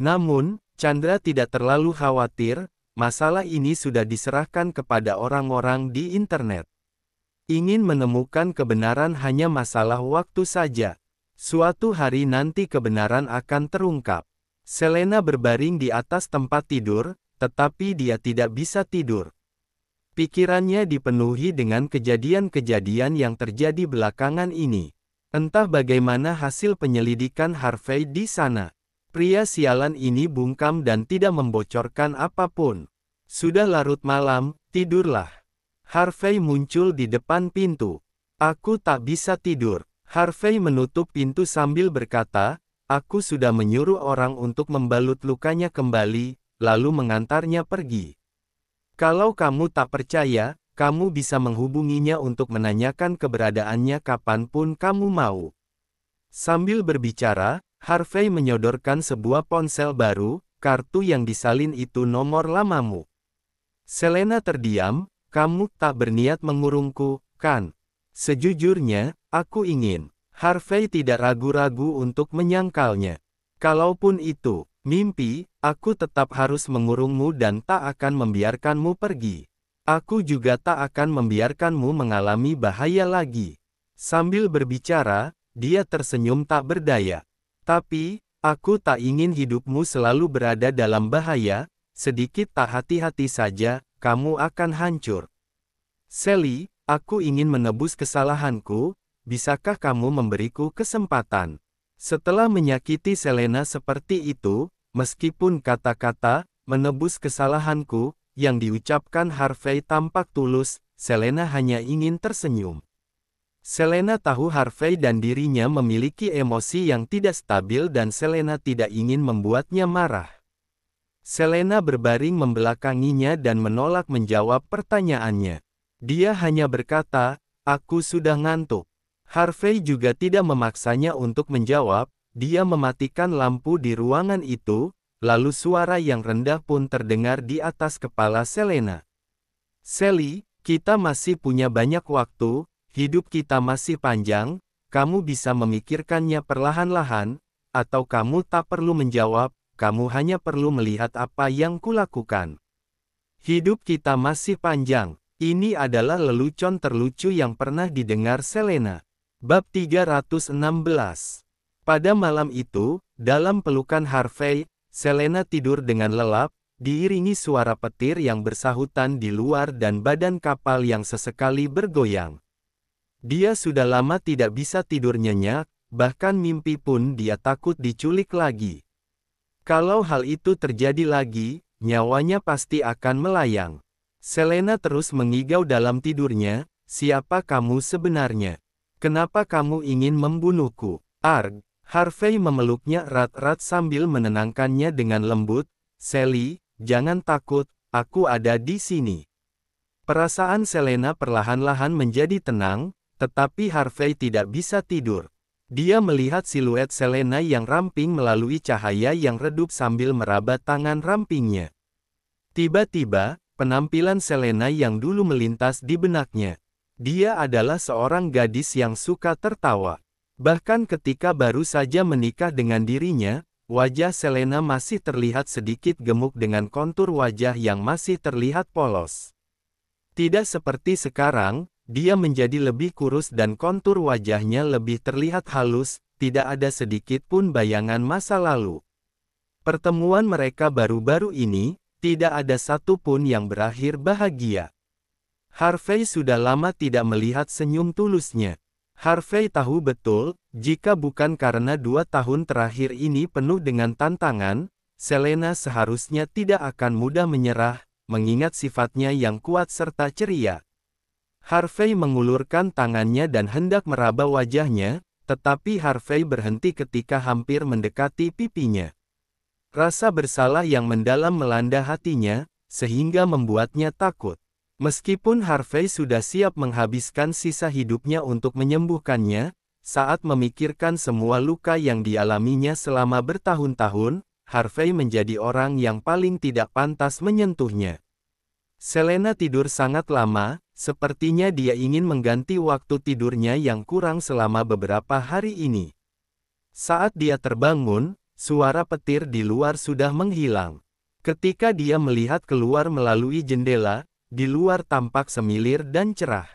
Namun, Chandra tidak terlalu khawatir, masalah ini sudah diserahkan kepada orang-orang di internet. Ingin menemukan kebenaran hanya masalah waktu saja. Suatu hari nanti kebenaran akan terungkap. Selena berbaring di atas tempat tidur, tetapi dia tidak bisa tidur. Pikirannya dipenuhi dengan kejadian-kejadian yang terjadi belakangan ini. Entah bagaimana hasil penyelidikan Harvey di sana. Pria sialan ini bungkam dan tidak membocorkan apapun. Sudah larut malam, tidurlah. Harvey muncul di depan pintu. Aku tak bisa tidur. Harvey menutup pintu sambil berkata, Aku sudah menyuruh orang untuk membalut lukanya kembali, lalu mengantarnya pergi. Kalau kamu tak percaya, kamu bisa menghubunginya untuk menanyakan keberadaannya kapanpun kamu mau. Sambil berbicara, Harvey menyodorkan sebuah ponsel baru, kartu yang disalin itu nomor lamamu. Selena terdiam, kamu tak berniat mengurungku, kan? Sejujurnya, Aku ingin. Harvey tidak ragu-ragu untuk menyangkalnya. Kalaupun itu, mimpi, aku tetap harus mengurungmu dan tak akan membiarkanmu pergi. Aku juga tak akan membiarkanmu mengalami bahaya lagi. Sambil berbicara, dia tersenyum tak berdaya. Tapi, aku tak ingin hidupmu selalu berada dalam bahaya, sedikit tak hati-hati saja, kamu akan hancur. Sally, aku ingin menebus kesalahanku, bisakah kamu memberiku kesempatan? Setelah menyakiti Selena seperti itu, meskipun kata-kata menebus kesalahanku yang diucapkan Harvey tampak tulus, Selena hanya ingin tersenyum. Selena tahu Harvey dan dirinya memiliki emosi yang tidak stabil dan Selena tidak ingin membuatnya marah. Selena berbaring membelakanginya dan menolak menjawab pertanyaannya. Dia hanya berkata, aku sudah ngantuk. Harvey juga tidak memaksanya untuk menjawab, dia mematikan lampu di ruangan itu, lalu suara yang rendah pun terdengar di atas kepala Selena. Sally, kita masih punya banyak waktu, hidup kita masih panjang, kamu bisa memikirkannya perlahan-lahan, atau kamu tak perlu menjawab, kamu hanya perlu melihat apa yang kulakukan. Hidup kita masih panjang, ini adalah lelucon terlucu yang pernah didengar Selena. Bab 316 Pada malam itu, dalam pelukan Harvey, Selena tidur dengan lelap, diiringi suara petir yang bersahutan di luar dan badan kapal yang sesekali bergoyang. Dia sudah lama tidak bisa tidur nyenyak, bahkan mimpi pun dia takut diculik lagi. Kalau hal itu terjadi lagi, nyawanya pasti akan melayang. Selena terus mengigau dalam tidurnya, siapa kamu sebenarnya? Kenapa kamu ingin membunuhku? Arg, Harvey memeluknya erat-erat sambil menenangkannya dengan lembut, Sally, jangan takut, aku ada di sini. Perasaan Selena perlahan-lahan menjadi tenang, tetapi Harvey tidak bisa tidur. Dia melihat siluet Selena yang ramping melalui cahaya yang redup sambil meraba tangan rampingnya. Tiba-tiba, penampilan Selena yang dulu melintas di benaknya. Dia adalah seorang gadis yang suka tertawa. Bahkan ketika baru saja menikah dengan dirinya, wajah Selena masih terlihat sedikit gemuk dengan kontur wajah yang masih terlihat polos. Tidak seperti sekarang, dia menjadi lebih kurus dan kontur wajahnya lebih terlihat halus, tidak ada sedikit pun bayangan masa lalu. Pertemuan mereka baru-baru ini, tidak ada satupun yang berakhir bahagia. Harvey sudah lama tidak melihat senyum tulusnya. Harvey tahu betul, jika bukan karena dua tahun terakhir ini penuh dengan tantangan, Selena seharusnya tidak akan mudah menyerah, mengingat sifatnya yang kuat serta ceria. Harvey mengulurkan tangannya dan hendak meraba wajahnya, tetapi Harvey berhenti ketika hampir mendekati pipinya. Rasa bersalah yang mendalam melanda hatinya, sehingga membuatnya takut. Meskipun Harvey sudah siap menghabiskan sisa hidupnya untuk menyembuhkannya, saat memikirkan semua luka yang dialaminya selama bertahun-tahun, Harvey menjadi orang yang paling tidak pantas menyentuhnya. Selena tidur sangat lama, sepertinya dia ingin mengganti waktu tidurnya yang kurang selama beberapa hari ini. Saat dia terbangun, suara petir di luar sudah menghilang. Ketika dia melihat keluar melalui jendela, di luar tampak semilir dan cerah.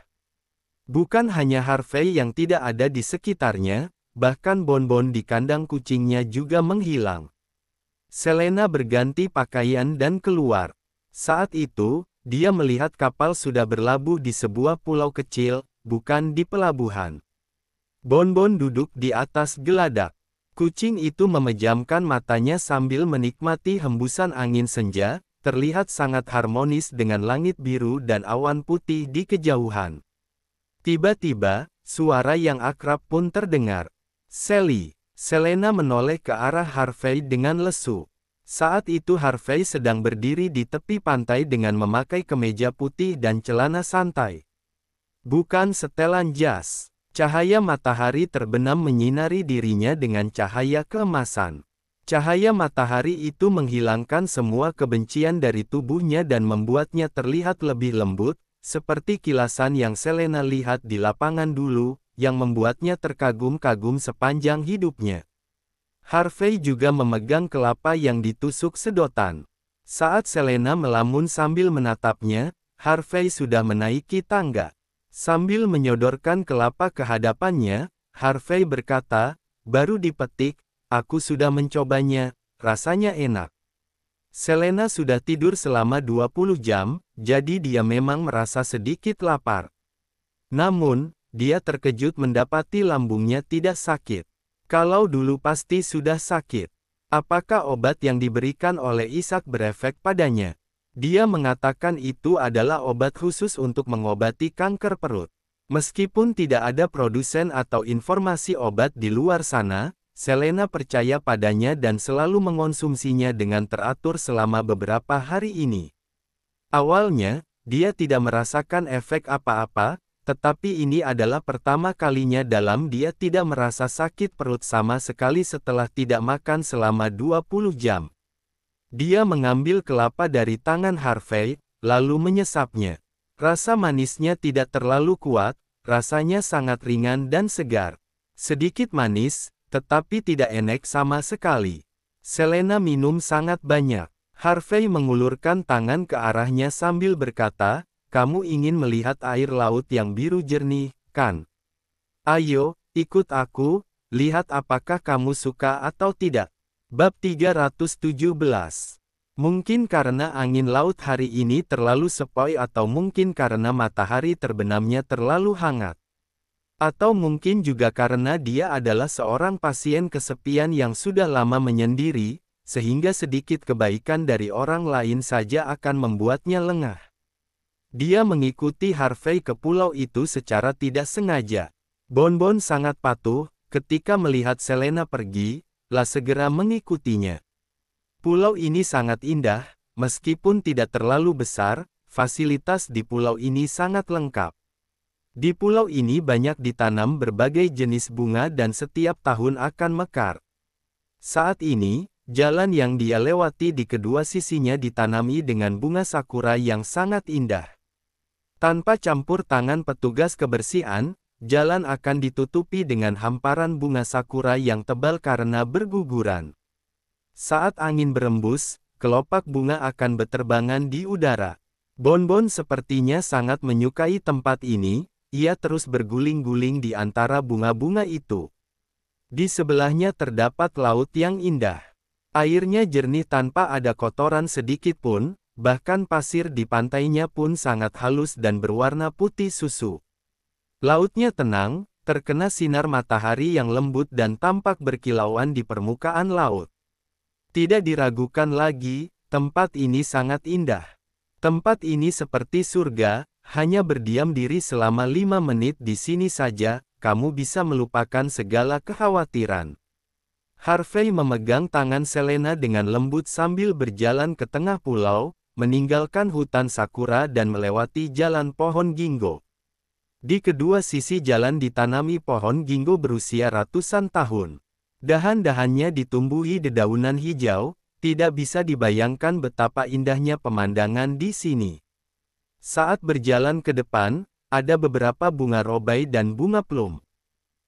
Bukan hanya Harvey yang tidak ada di sekitarnya, bahkan bonbon di kandang kucingnya juga menghilang. Selena berganti pakaian dan keluar. Saat itu, dia melihat kapal sudah berlabuh di sebuah pulau kecil, bukan di pelabuhan. Bonbon duduk di atas geladak. Kucing itu memejamkan matanya sambil menikmati hembusan angin senja, terlihat sangat harmonis dengan langit biru dan awan putih di kejauhan. Tiba-tiba, suara yang akrab pun terdengar. Sally, Selena menoleh ke arah Harvey dengan lesu. Saat itu Harvey sedang berdiri di tepi pantai dengan memakai kemeja putih dan celana santai. Bukan setelan jas. Cahaya matahari terbenam menyinari dirinya dengan cahaya keemasan. Cahaya matahari itu menghilangkan semua kebencian dari tubuhnya dan membuatnya terlihat lebih lembut, seperti kilasan yang Selena lihat di lapangan dulu, yang membuatnya terkagum-kagum sepanjang hidupnya. Harvey juga memegang kelapa yang ditusuk sedotan. Saat Selena melamun sambil menatapnya, Harvey sudah menaiki tangga. Sambil menyodorkan kelapa ke hadapannya, Harvey berkata, baru dipetik, Aku sudah mencobanya, rasanya enak. Selena sudah tidur selama 20 jam, jadi dia memang merasa sedikit lapar. Namun, dia terkejut mendapati lambungnya tidak sakit. Kalau dulu pasti sudah sakit. Apakah obat yang diberikan oleh Ishak berefek padanya? Dia mengatakan itu adalah obat khusus untuk mengobati kanker perut. Meskipun tidak ada produsen atau informasi obat di luar sana, Selena percaya padanya dan selalu mengonsumsinya dengan teratur selama beberapa hari ini. Awalnya, dia tidak merasakan efek apa-apa, tetapi ini adalah pertama kalinya dalam dia tidak merasa sakit perut sama sekali setelah tidak makan selama 20 jam. Dia mengambil kelapa dari tangan Harvey, lalu menyesapnya. Rasa manisnya tidak terlalu kuat, rasanya sangat ringan dan segar. Sedikit manis, tetapi tidak enak sama sekali. Selena minum sangat banyak. Harvey mengulurkan tangan ke arahnya sambil berkata, kamu ingin melihat air laut yang biru jernih, kan? Ayo, ikut aku, lihat apakah kamu suka atau tidak. Bab 317 Mungkin karena angin laut hari ini terlalu sepoi atau mungkin karena matahari terbenamnya terlalu hangat. Atau mungkin juga karena dia adalah seorang pasien kesepian yang sudah lama menyendiri, sehingga sedikit kebaikan dari orang lain saja akan membuatnya lengah. Dia mengikuti Harvey ke pulau itu secara tidak sengaja. Bonbon sangat patuh, ketika melihat Selena pergi, lah segera mengikutinya. Pulau ini sangat indah, meskipun tidak terlalu besar, fasilitas di pulau ini sangat lengkap. Di pulau ini banyak ditanam berbagai jenis bunga dan setiap tahun akan mekar. Saat ini, jalan yang dia lewati di kedua sisinya ditanami dengan bunga sakura yang sangat indah. Tanpa campur tangan petugas kebersihan, jalan akan ditutupi dengan hamparan bunga sakura yang tebal karena berguguran. Saat angin berembus, kelopak bunga akan berterbangan di udara. Bonbon sepertinya sangat menyukai tempat ini, ia terus berguling-guling di antara bunga-bunga itu. Di sebelahnya terdapat laut yang indah. Airnya jernih tanpa ada kotoran sedikit pun, bahkan pasir di pantainya pun sangat halus dan berwarna putih susu. Lautnya tenang, terkena sinar matahari yang lembut dan tampak berkilauan di permukaan laut. Tidak diragukan lagi, tempat ini sangat indah. Tempat ini seperti surga, hanya berdiam diri selama lima menit di sini saja, kamu bisa melupakan segala kekhawatiran. Harvey memegang tangan Selena dengan lembut sambil berjalan ke tengah pulau, meninggalkan hutan sakura dan melewati jalan pohon ginggo. Di kedua sisi jalan ditanami pohon ginggo berusia ratusan tahun. Dahan-dahannya ditumbuhi dedaunan hijau, tidak bisa dibayangkan betapa indahnya pemandangan di sini. Saat berjalan ke depan, ada beberapa bunga robai dan bunga plum.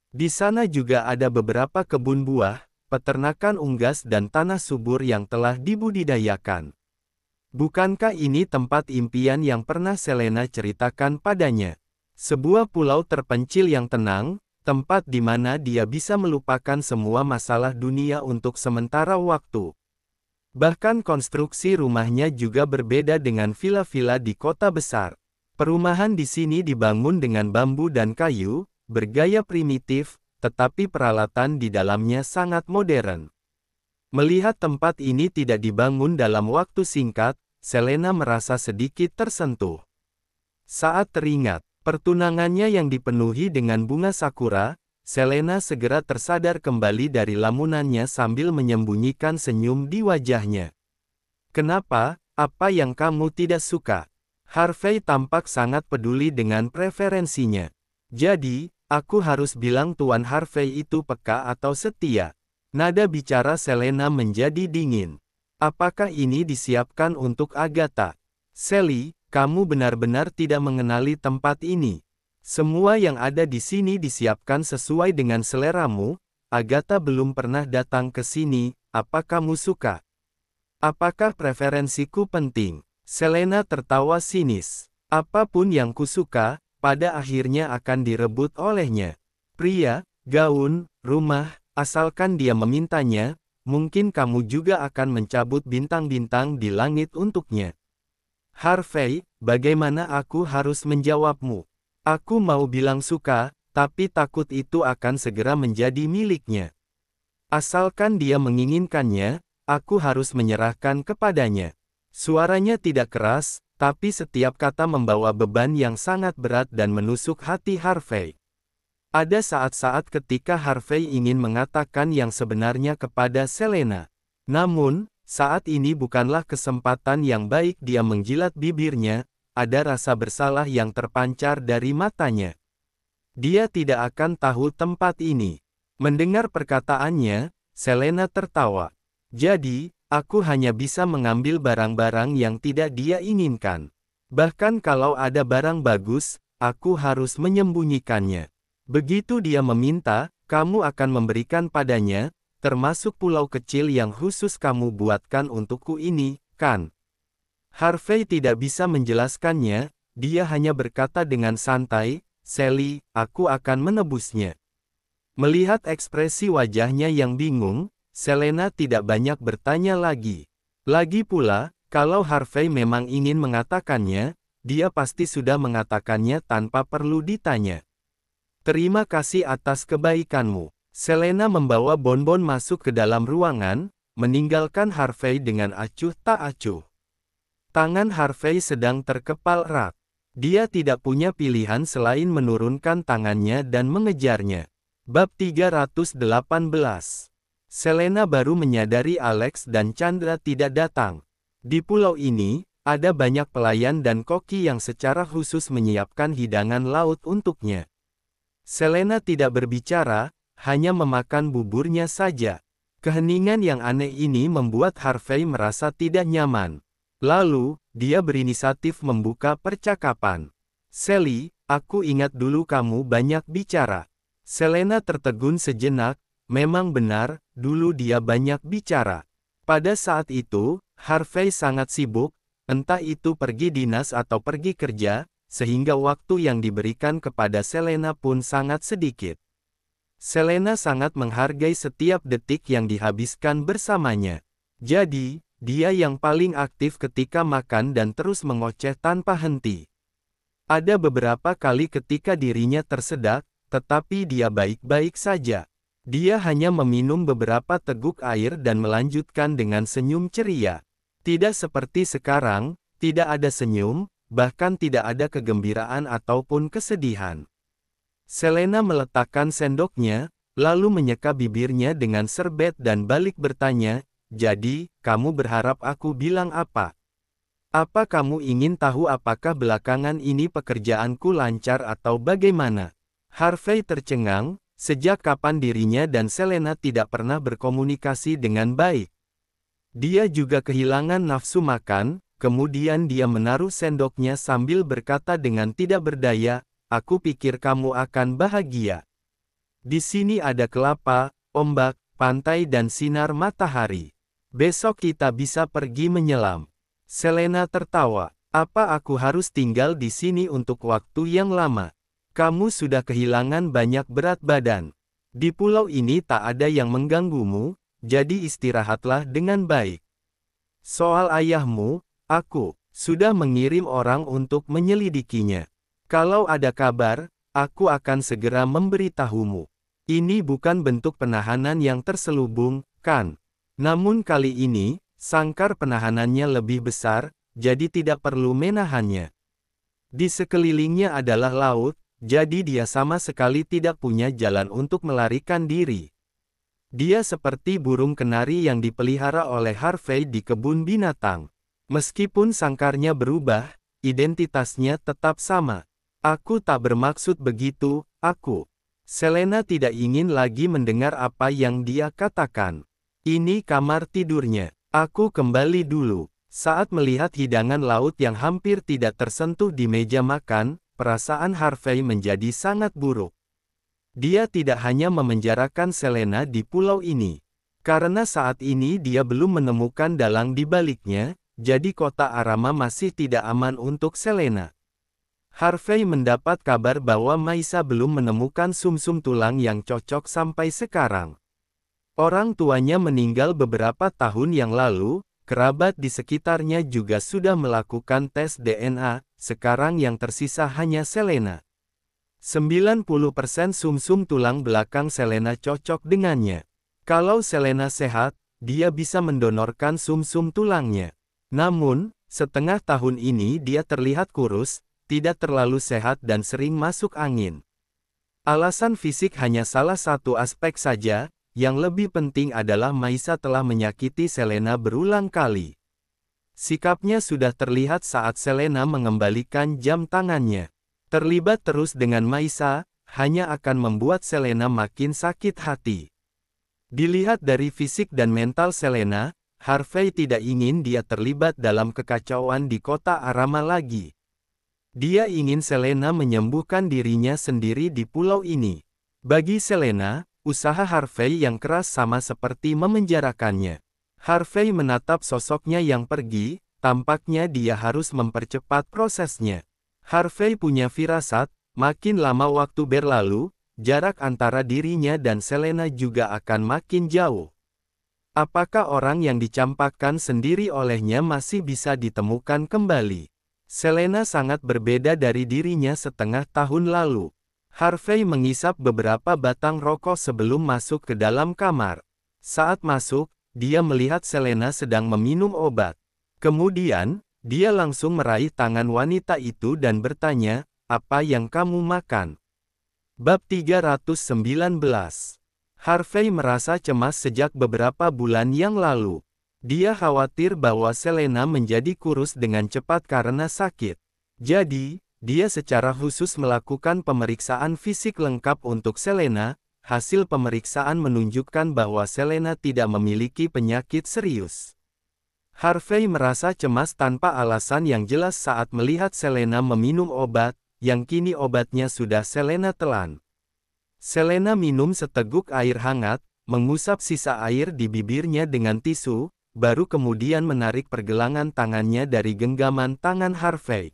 Di sana juga ada beberapa kebun buah, peternakan unggas dan tanah subur yang telah dibudidayakan. Bukankah ini tempat impian yang pernah Selena ceritakan padanya? Sebuah pulau terpencil yang tenang, tempat di mana dia bisa melupakan semua masalah dunia untuk sementara waktu. Bahkan konstruksi rumahnya juga berbeda dengan villa-villa di kota besar. Perumahan di sini dibangun dengan bambu dan kayu, bergaya primitif, tetapi peralatan di dalamnya sangat modern. Melihat tempat ini tidak dibangun dalam waktu singkat, Selena merasa sedikit tersentuh. Saat teringat, pertunangannya yang dipenuhi dengan bunga sakura, Selena segera tersadar kembali dari lamunannya sambil menyembunyikan senyum di wajahnya. Kenapa, apa yang kamu tidak suka? Harvey tampak sangat peduli dengan preferensinya. Jadi, aku harus bilang Tuan Harvey itu peka atau setia. Nada bicara Selena menjadi dingin. Apakah ini disiapkan untuk Agatha? Sally, kamu benar-benar tidak mengenali tempat ini. Semua yang ada di sini disiapkan sesuai dengan seleramu, Agatha belum pernah datang ke sini, apa kamu suka? Apakah preferensiku penting? Selena tertawa sinis. Apapun yang kusuka, pada akhirnya akan direbut olehnya. Pria, gaun, rumah, asalkan dia memintanya, mungkin kamu juga akan mencabut bintang-bintang di langit untuknya. Harvey, bagaimana aku harus menjawabmu? Aku mau bilang suka, tapi takut itu akan segera menjadi miliknya. Asalkan dia menginginkannya, aku harus menyerahkan kepadanya. Suaranya tidak keras, tapi setiap kata membawa beban yang sangat berat dan menusuk hati Harvey. Ada saat-saat ketika Harvey ingin mengatakan yang sebenarnya kepada Selena. Namun, saat ini bukanlah kesempatan yang baik dia menjilat bibirnya, ada rasa bersalah yang terpancar dari matanya. Dia tidak akan tahu tempat ini. Mendengar perkataannya, Selena tertawa. Jadi, aku hanya bisa mengambil barang-barang yang tidak dia inginkan. Bahkan kalau ada barang bagus, aku harus menyembunyikannya. Begitu dia meminta, kamu akan memberikan padanya, termasuk pulau kecil yang khusus kamu buatkan untukku ini, kan? Harvey tidak bisa menjelaskannya, dia hanya berkata dengan santai, Sally, aku akan menebusnya. Melihat ekspresi wajahnya yang bingung, Selena tidak banyak bertanya lagi. Lagi pula, kalau Harvey memang ingin mengatakannya, dia pasti sudah mengatakannya tanpa perlu ditanya. Terima kasih atas kebaikanmu. Selena membawa bonbon masuk ke dalam ruangan, meninggalkan Harvey dengan acuh tak acuh. Tangan Harvey sedang terkepal erat. Dia tidak punya pilihan selain menurunkan tangannya dan mengejarnya. Bab 318 Selena baru menyadari Alex dan Chandra tidak datang. Di pulau ini, ada banyak pelayan dan koki yang secara khusus menyiapkan hidangan laut untuknya. Selena tidak berbicara, hanya memakan buburnya saja. Keheningan yang aneh ini membuat Harvey merasa tidak nyaman. Lalu, dia berinisiatif membuka percakapan. Sally, aku ingat dulu kamu banyak bicara. Selena tertegun sejenak, memang benar, dulu dia banyak bicara. Pada saat itu, Harvey sangat sibuk, entah itu pergi dinas atau pergi kerja, sehingga waktu yang diberikan kepada Selena pun sangat sedikit. Selena sangat menghargai setiap detik yang dihabiskan bersamanya. Jadi, dia yang paling aktif ketika makan dan terus mengoceh tanpa henti. Ada beberapa kali ketika dirinya tersedak, tetapi dia baik-baik saja. Dia hanya meminum beberapa teguk air dan melanjutkan dengan senyum ceria. Tidak seperti sekarang, tidak ada senyum, bahkan tidak ada kegembiraan ataupun kesedihan. Selena meletakkan sendoknya, lalu menyeka bibirnya dengan serbet dan balik bertanya, jadi, kamu berharap aku bilang apa? Apa kamu ingin tahu apakah belakangan ini pekerjaanku lancar atau bagaimana? Harvey tercengang, sejak kapan dirinya dan Selena tidak pernah berkomunikasi dengan baik. Dia juga kehilangan nafsu makan, kemudian dia menaruh sendoknya sambil berkata dengan tidak berdaya, aku pikir kamu akan bahagia. Di sini ada kelapa, ombak, pantai dan sinar matahari. Besok kita bisa pergi menyelam. Selena tertawa. Apa aku harus tinggal di sini untuk waktu yang lama? Kamu sudah kehilangan banyak berat badan. Di pulau ini tak ada yang mengganggumu, jadi istirahatlah dengan baik. Soal ayahmu, aku sudah mengirim orang untuk menyelidikinya. Kalau ada kabar, aku akan segera memberitahumu. Ini bukan bentuk penahanan yang terselubung, kan? Namun kali ini, sangkar penahanannya lebih besar, jadi tidak perlu menahannya. Di sekelilingnya adalah laut, jadi dia sama sekali tidak punya jalan untuk melarikan diri. Dia seperti burung kenari yang dipelihara oleh Harvey di kebun binatang. Meskipun sangkarnya berubah, identitasnya tetap sama. Aku tak bermaksud begitu, aku. Selena tidak ingin lagi mendengar apa yang dia katakan. Ini kamar tidurnya. Aku kembali dulu. Saat melihat hidangan laut yang hampir tidak tersentuh di meja makan, perasaan Harvey menjadi sangat buruk. Dia tidak hanya memenjarakan Selena di pulau ini. Karena saat ini dia belum menemukan dalang di baliknya, jadi kota Arama masih tidak aman untuk Selena. Harvey mendapat kabar bahwa Maisa belum menemukan sumsum -sum tulang yang cocok sampai sekarang. Orang tuanya meninggal beberapa tahun yang lalu, kerabat di sekitarnya juga sudah melakukan tes DNA, sekarang yang tersisa hanya Selena. 90% sumsum tulang belakang Selena cocok dengannya. Kalau Selena sehat, dia bisa mendonorkan sumsum -sum tulangnya. Namun, setengah tahun ini dia terlihat kurus, tidak terlalu sehat dan sering masuk angin. Alasan fisik hanya salah satu aspek saja, yang lebih penting adalah Maisa telah menyakiti Selena berulang kali. Sikapnya sudah terlihat saat Selena mengembalikan jam tangannya. Terlibat terus dengan Maisa, hanya akan membuat Selena makin sakit hati. Dilihat dari fisik dan mental Selena, Harvey tidak ingin dia terlibat dalam kekacauan di kota Arama lagi. Dia ingin Selena menyembuhkan dirinya sendiri di pulau ini. Bagi Selena, Usaha Harvey yang keras sama seperti memenjarakannya. Harvey menatap sosoknya yang pergi, tampaknya dia harus mempercepat prosesnya. Harvey punya firasat, makin lama waktu berlalu, jarak antara dirinya dan Selena juga akan makin jauh. Apakah orang yang dicampakkan sendiri olehnya masih bisa ditemukan kembali? Selena sangat berbeda dari dirinya setengah tahun lalu. Harvey mengisap beberapa batang rokok sebelum masuk ke dalam kamar. Saat masuk, dia melihat Selena sedang meminum obat. Kemudian, dia langsung meraih tangan wanita itu dan bertanya, apa yang kamu makan? Bab 319 Harvey merasa cemas sejak beberapa bulan yang lalu. Dia khawatir bahwa Selena menjadi kurus dengan cepat karena sakit. Jadi, dia secara khusus melakukan pemeriksaan fisik lengkap untuk Selena, hasil pemeriksaan menunjukkan bahwa Selena tidak memiliki penyakit serius. Harvey merasa cemas tanpa alasan yang jelas saat melihat Selena meminum obat, yang kini obatnya sudah Selena telan. Selena minum seteguk air hangat, mengusap sisa air di bibirnya dengan tisu, baru kemudian menarik pergelangan tangannya dari genggaman tangan Harvey.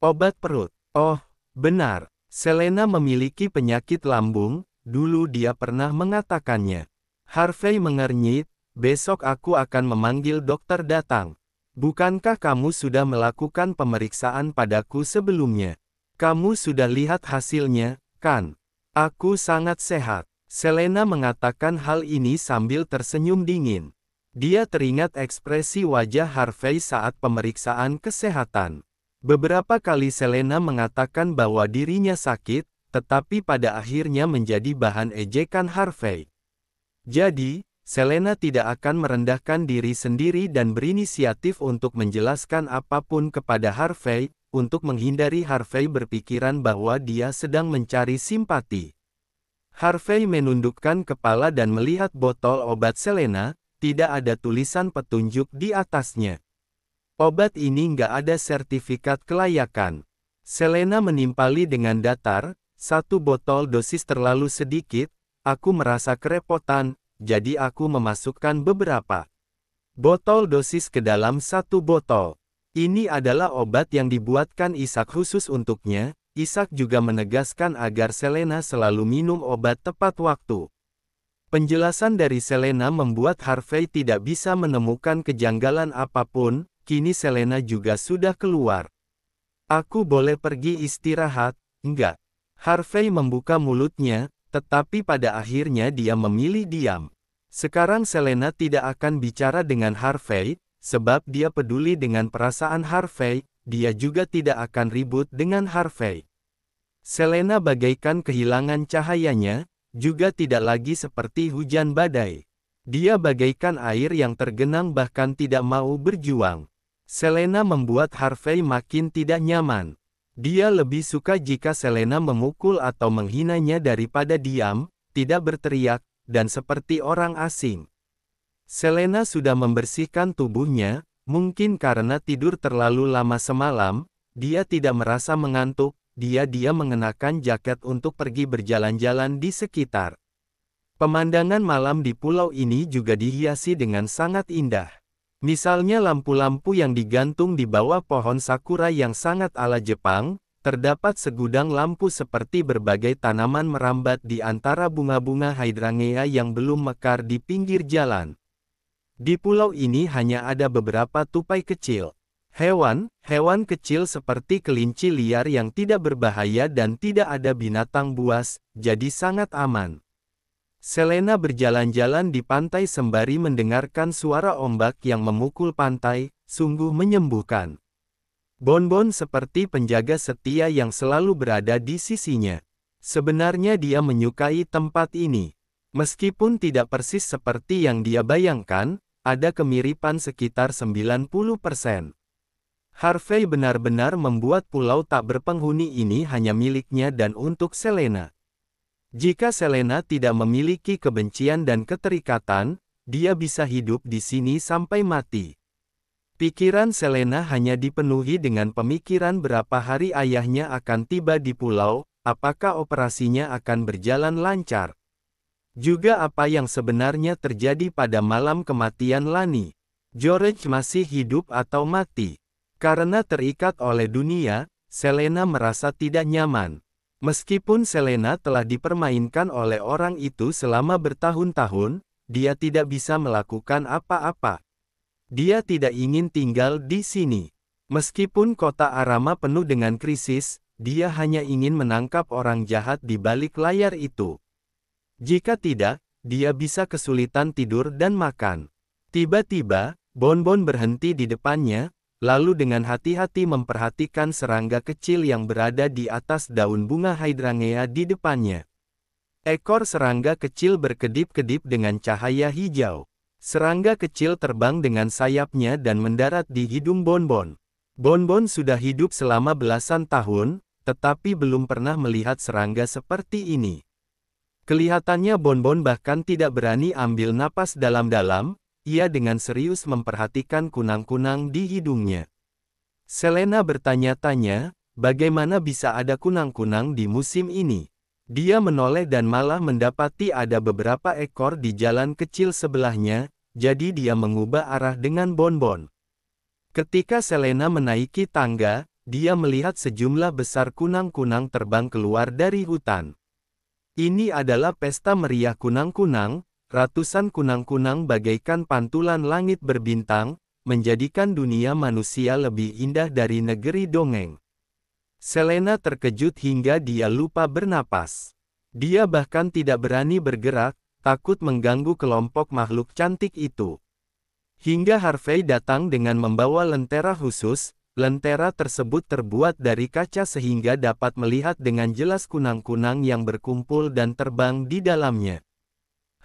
Obat perut. Oh, benar. Selena memiliki penyakit lambung, dulu dia pernah mengatakannya. Harvey mengernyit, besok aku akan memanggil dokter datang. Bukankah kamu sudah melakukan pemeriksaan padaku sebelumnya? Kamu sudah lihat hasilnya, kan? Aku sangat sehat. Selena mengatakan hal ini sambil tersenyum dingin. Dia teringat ekspresi wajah Harvey saat pemeriksaan kesehatan. Beberapa kali Selena mengatakan bahwa dirinya sakit, tetapi pada akhirnya menjadi bahan ejekan Harvey. Jadi, Selena tidak akan merendahkan diri sendiri dan berinisiatif untuk menjelaskan apapun kepada Harvey, untuk menghindari Harvey berpikiran bahwa dia sedang mencari simpati. Harvey menundukkan kepala dan melihat botol obat Selena, tidak ada tulisan petunjuk di atasnya. Obat ini nggak ada sertifikat kelayakan. Selena menimpali dengan datar, satu botol dosis terlalu sedikit, aku merasa kerepotan, jadi aku memasukkan beberapa botol dosis ke dalam satu botol. Ini adalah obat yang dibuatkan Isak khusus untuknya, Isak juga menegaskan agar Selena selalu minum obat tepat waktu. Penjelasan dari Selena membuat Harvey tidak bisa menemukan kejanggalan apapun, Kini Selena juga sudah keluar. Aku boleh pergi istirahat, enggak. Harvey membuka mulutnya, tetapi pada akhirnya dia memilih diam. Sekarang Selena tidak akan bicara dengan Harvey, sebab dia peduli dengan perasaan Harvey, dia juga tidak akan ribut dengan Harvey. Selena bagaikan kehilangan cahayanya, juga tidak lagi seperti hujan badai. Dia bagaikan air yang tergenang bahkan tidak mau berjuang. Selena membuat Harvey makin tidak nyaman. Dia lebih suka jika Selena memukul atau menghinanya daripada diam, tidak berteriak, dan seperti orang asing. Selena sudah membersihkan tubuhnya, mungkin karena tidur terlalu lama semalam, dia tidak merasa mengantuk, dia-dia mengenakan jaket untuk pergi berjalan-jalan di sekitar. Pemandangan malam di pulau ini juga dihiasi dengan sangat indah. Misalnya lampu-lampu yang digantung di bawah pohon sakura yang sangat ala Jepang, terdapat segudang lampu seperti berbagai tanaman merambat di antara bunga-bunga hydrangea yang belum mekar di pinggir jalan. Di pulau ini hanya ada beberapa tupai kecil. Hewan, hewan kecil seperti kelinci liar yang tidak berbahaya dan tidak ada binatang buas, jadi sangat aman. Selena berjalan-jalan di pantai sembari mendengarkan suara ombak yang memukul pantai, sungguh menyembuhkan. Bonbon seperti penjaga setia yang selalu berada di sisinya. Sebenarnya dia menyukai tempat ini. Meskipun tidak persis seperti yang dia bayangkan, ada kemiripan sekitar 90%. Harvey benar-benar membuat pulau tak berpenghuni ini hanya miliknya dan untuk Selena. Jika Selena tidak memiliki kebencian dan keterikatan, dia bisa hidup di sini sampai mati. Pikiran Selena hanya dipenuhi dengan pemikiran berapa hari ayahnya akan tiba di pulau, apakah operasinya akan berjalan lancar. Juga apa yang sebenarnya terjadi pada malam kematian Lani. George masih hidup atau mati. Karena terikat oleh dunia, Selena merasa tidak nyaman. Meskipun Selena telah dipermainkan oleh orang itu selama bertahun-tahun, dia tidak bisa melakukan apa-apa. Dia tidak ingin tinggal di sini. Meskipun kota Arama penuh dengan krisis, dia hanya ingin menangkap orang jahat di balik layar itu. Jika tidak, dia bisa kesulitan tidur dan makan. Tiba-tiba, Bonbon berhenti di depannya, lalu dengan hati-hati memperhatikan serangga kecil yang berada di atas daun bunga hydrangea di depannya. Ekor serangga kecil berkedip-kedip dengan cahaya hijau. Serangga kecil terbang dengan sayapnya dan mendarat di hidung Bonbon. Bonbon sudah hidup selama belasan tahun, tetapi belum pernah melihat serangga seperti ini. Kelihatannya Bonbon bahkan tidak berani ambil napas dalam-dalam, ia dengan serius memperhatikan kunang-kunang di hidungnya. Selena bertanya-tanya, bagaimana bisa ada kunang-kunang di musim ini? Dia menoleh dan malah mendapati ada beberapa ekor di jalan kecil sebelahnya, jadi dia mengubah arah dengan bonbon. Ketika Selena menaiki tangga, dia melihat sejumlah besar kunang-kunang terbang keluar dari hutan. Ini adalah pesta meriah kunang-kunang, Ratusan kunang-kunang bagaikan pantulan langit berbintang, menjadikan dunia manusia lebih indah dari negeri dongeng. Selena terkejut hingga dia lupa bernapas. Dia bahkan tidak berani bergerak, takut mengganggu kelompok makhluk cantik itu. Hingga Harvey datang dengan membawa lentera khusus, lentera tersebut terbuat dari kaca sehingga dapat melihat dengan jelas kunang-kunang yang berkumpul dan terbang di dalamnya.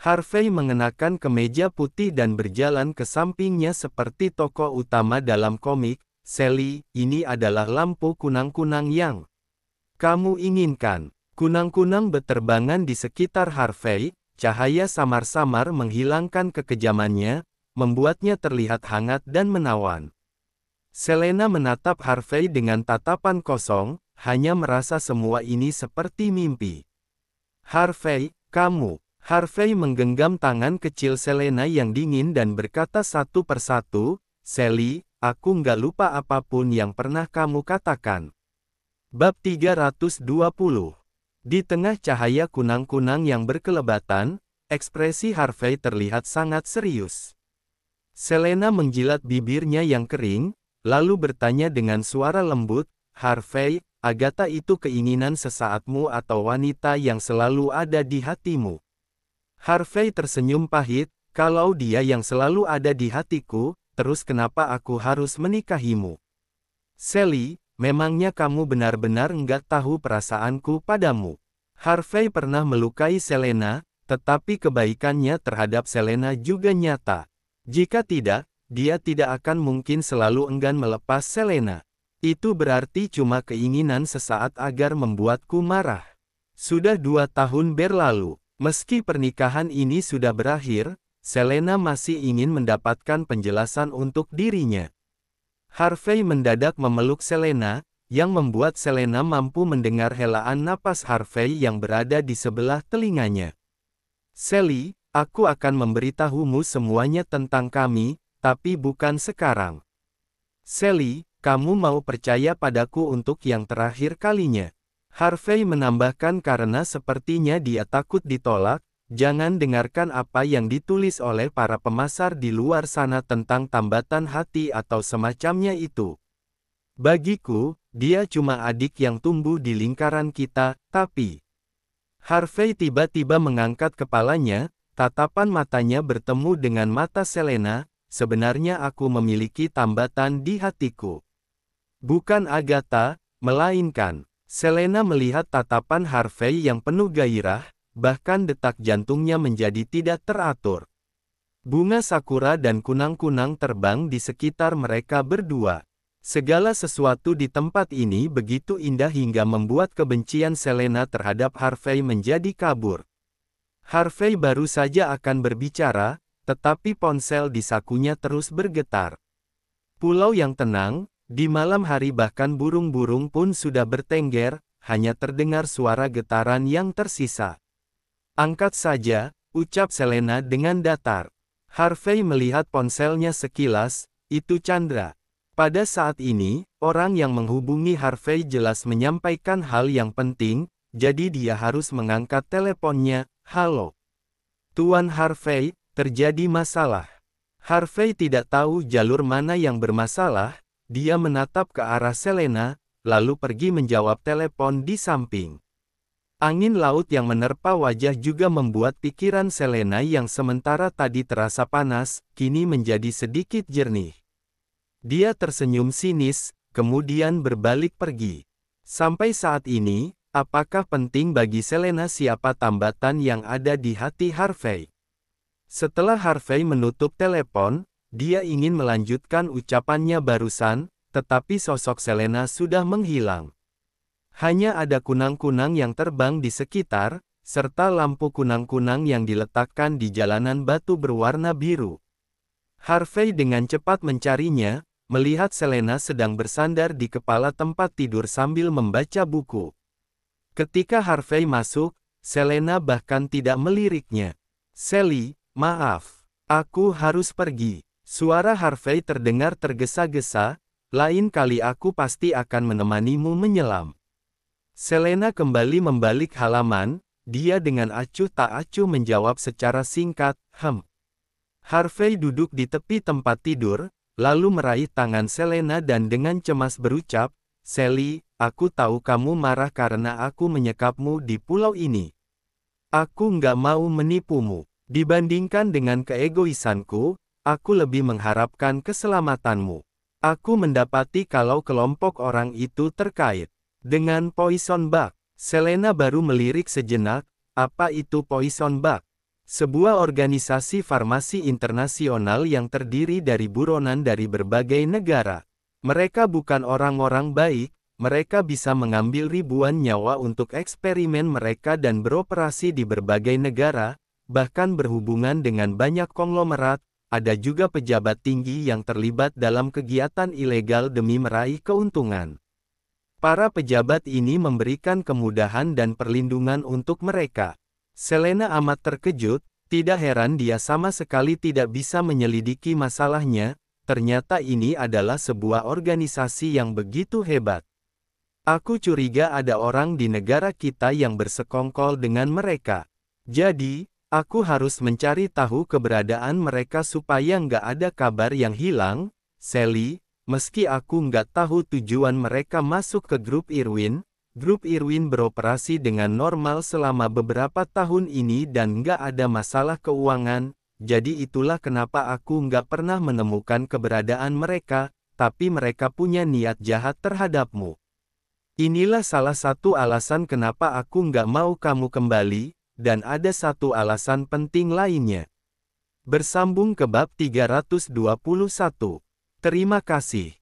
Harvey mengenakan kemeja putih dan berjalan ke sampingnya seperti tokoh utama dalam komik, Sally, ini adalah lampu kunang-kunang yang kamu inginkan. Kunang-kunang beterbangan di sekitar Harvey, cahaya samar-samar menghilangkan kekejamannya, membuatnya terlihat hangat dan menawan. Selena menatap Harvey dengan tatapan kosong, hanya merasa semua ini seperti mimpi. Harvey, kamu, Harvey menggenggam tangan kecil Selena yang dingin dan berkata satu persatu, Sally, aku nggak lupa apapun yang pernah kamu katakan. Bab 320 Di tengah cahaya kunang-kunang yang berkelebatan, ekspresi Harvey terlihat sangat serius. Selena menjilat bibirnya yang kering, lalu bertanya dengan suara lembut, Harvey, Agatha itu keinginan sesaatmu atau wanita yang selalu ada di hatimu. Harvey tersenyum pahit, kalau dia yang selalu ada di hatiku, terus kenapa aku harus menikahimu? Sally, memangnya kamu benar-benar enggak tahu perasaanku padamu. Harvey pernah melukai Selena, tetapi kebaikannya terhadap Selena juga nyata. Jika tidak, dia tidak akan mungkin selalu enggan melepas Selena. Itu berarti cuma keinginan sesaat agar membuatku marah. Sudah dua tahun berlalu, Meski pernikahan ini sudah berakhir, Selena masih ingin mendapatkan penjelasan untuk dirinya. Harvey mendadak memeluk Selena, yang membuat Selena mampu mendengar helaan napas Harvey yang berada di sebelah telinganya. Sally, aku akan memberitahumu semuanya tentang kami, tapi bukan sekarang. Sally, kamu mau percaya padaku untuk yang terakhir kalinya. Harvey menambahkan karena sepertinya dia takut ditolak, jangan dengarkan apa yang ditulis oleh para pemasar di luar sana tentang tambatan hati atau semacamnya itu. Bagiku, dia cuma adik yang tumbuh di lingkaran kita, tapi... Harvey tiba-tiba mengangkat kepalanya, tatapan matanya bertemu dengan mata Selena, sebenarnya aku memiliki tambatan di hatiku. Bukan Agatha, melainkan... Selena melihat tatapan Harvey yang penuh gairah, bahkan detak jantungnya menjadi tidak teratur. Bunga sakura dan kunang-kunang terbang di sekitar mereka berdua. Segala sesuatu di tempat ini begitu indah hingga membuat kebencian Selena terhadap Harvey menjadi kabur. Harvey baru saja akan berbicara, tetapi ponsel di sakunya terus bergetar. Pulau yang tenang, di malam hari bahkan burung-burung pun sudah bertengger, hanya terdengar suara getaran yang tersisa. Angkat saja, ucap Selena dengan datar. Harvey melihat ponselnya sekilas, itu Chandra. Pada saat ini, orang yang menghubungi Harvey jelas menyampaikan hal yang penting, jadi dia harus mengangkat teleponnya, halo. Tuan Harvey, terjadi masalah. Harvey tidak tahu jalur mana yang bermasalah, dia menatap ke arah Selena, lalu pergi menjawab telepon di samping. Angin laut yang menerpa wajah juga membuat pikiran Selena yang sementara tadi terasa panas, kini menjadi sedikit jernih. Dia tersenyum sinis, kemudian berbalik pergi. Sampai saat ini, apakah penting bagi Selena siapa tambatan yang ada di hati Harvey? Setelah Harvey menutup telepon, dia ingin melanjutkan ucapannya barusan, tetapi sosok Selena sudah menghilang. Hanya ada kunang-kunang yang terbang di sekitar, serta lampu kunang-kunang yang diletakkan di jalanan batu berwarna biru. Harvey dengan cepat mencarinya, melihat Selena sedang bersandar di kepala tempat tidur sambil membaca buku. Ketika Harvey masuk, Selena bahkan tidak meliriknya. Sally, maaf. Aku harus pergi. Suara Harvey terdengar tergesa-gesa, lain kali aku pasti akan menemanimu menyelam. Selena kembali membalik halaman, dia dengan acuh tak acuh menjawab secara singkat, hem. Harvey duduk di tepi tempat tidur, lalu meraih tangan Selena dan dengan cemas berucap, Sally, aku tahu kamu marah karena aku menyekapmu di pulau ini. Aku nggak mau menipumu. Dibandingkan dengan keegoisanku, Aku lebih mengharapkan keselamatanmu. Aku mendapati kalau kelompok orang itu terkait dengan poison bug. Selena baru melirik sejenak, apa itu poison bug? Sebuah organisasi farmasi internasional yang terdiri dari buronan dari berbagai negara. Mereka bukan orang-orang baik, mereka bisa mengambil ribuan nyawa untuk eksperimen mereka dan beroperasi di berbagai negara, bahkan berhubungan dengan banyak konglomerat, ada juga pejabat tinggi yang terlibat dalam kegiatan ilegal demi meraih keuntungan. Para pejabat ini memberikan kemudahan dan perlindungan untuk mereka. Selena amat terkejut, tidak heran dia sama sekali tidak bisa menyelidiki masalahnya, ternyata ini adalah sebuah organisasi yang begitu hebat. Aku curiga ada orang di negara kita yang bersekongkol dengan mereka. Jadi, Aku harus mencari tahu keberadaan mereka supaya nggak ada kabar yang hilang, Sally, meski aku nggak tahu tujuan mereka masuk ke grup Irwin, grup Irwin beroperasi dengan normal selama beberapa tahun ini dan nggak ada masalah keuangan, jadi itulah kenapa aku nggak pernah menemukan keberadaan mereka, tapi mereka punya niat jahat terhadapmu. Inilah salah satu alasan kenapa aku nggak mau kamu kembali, dan ada satu alasan penting lainnya. Bersambung ke bab 321. Terima kasih.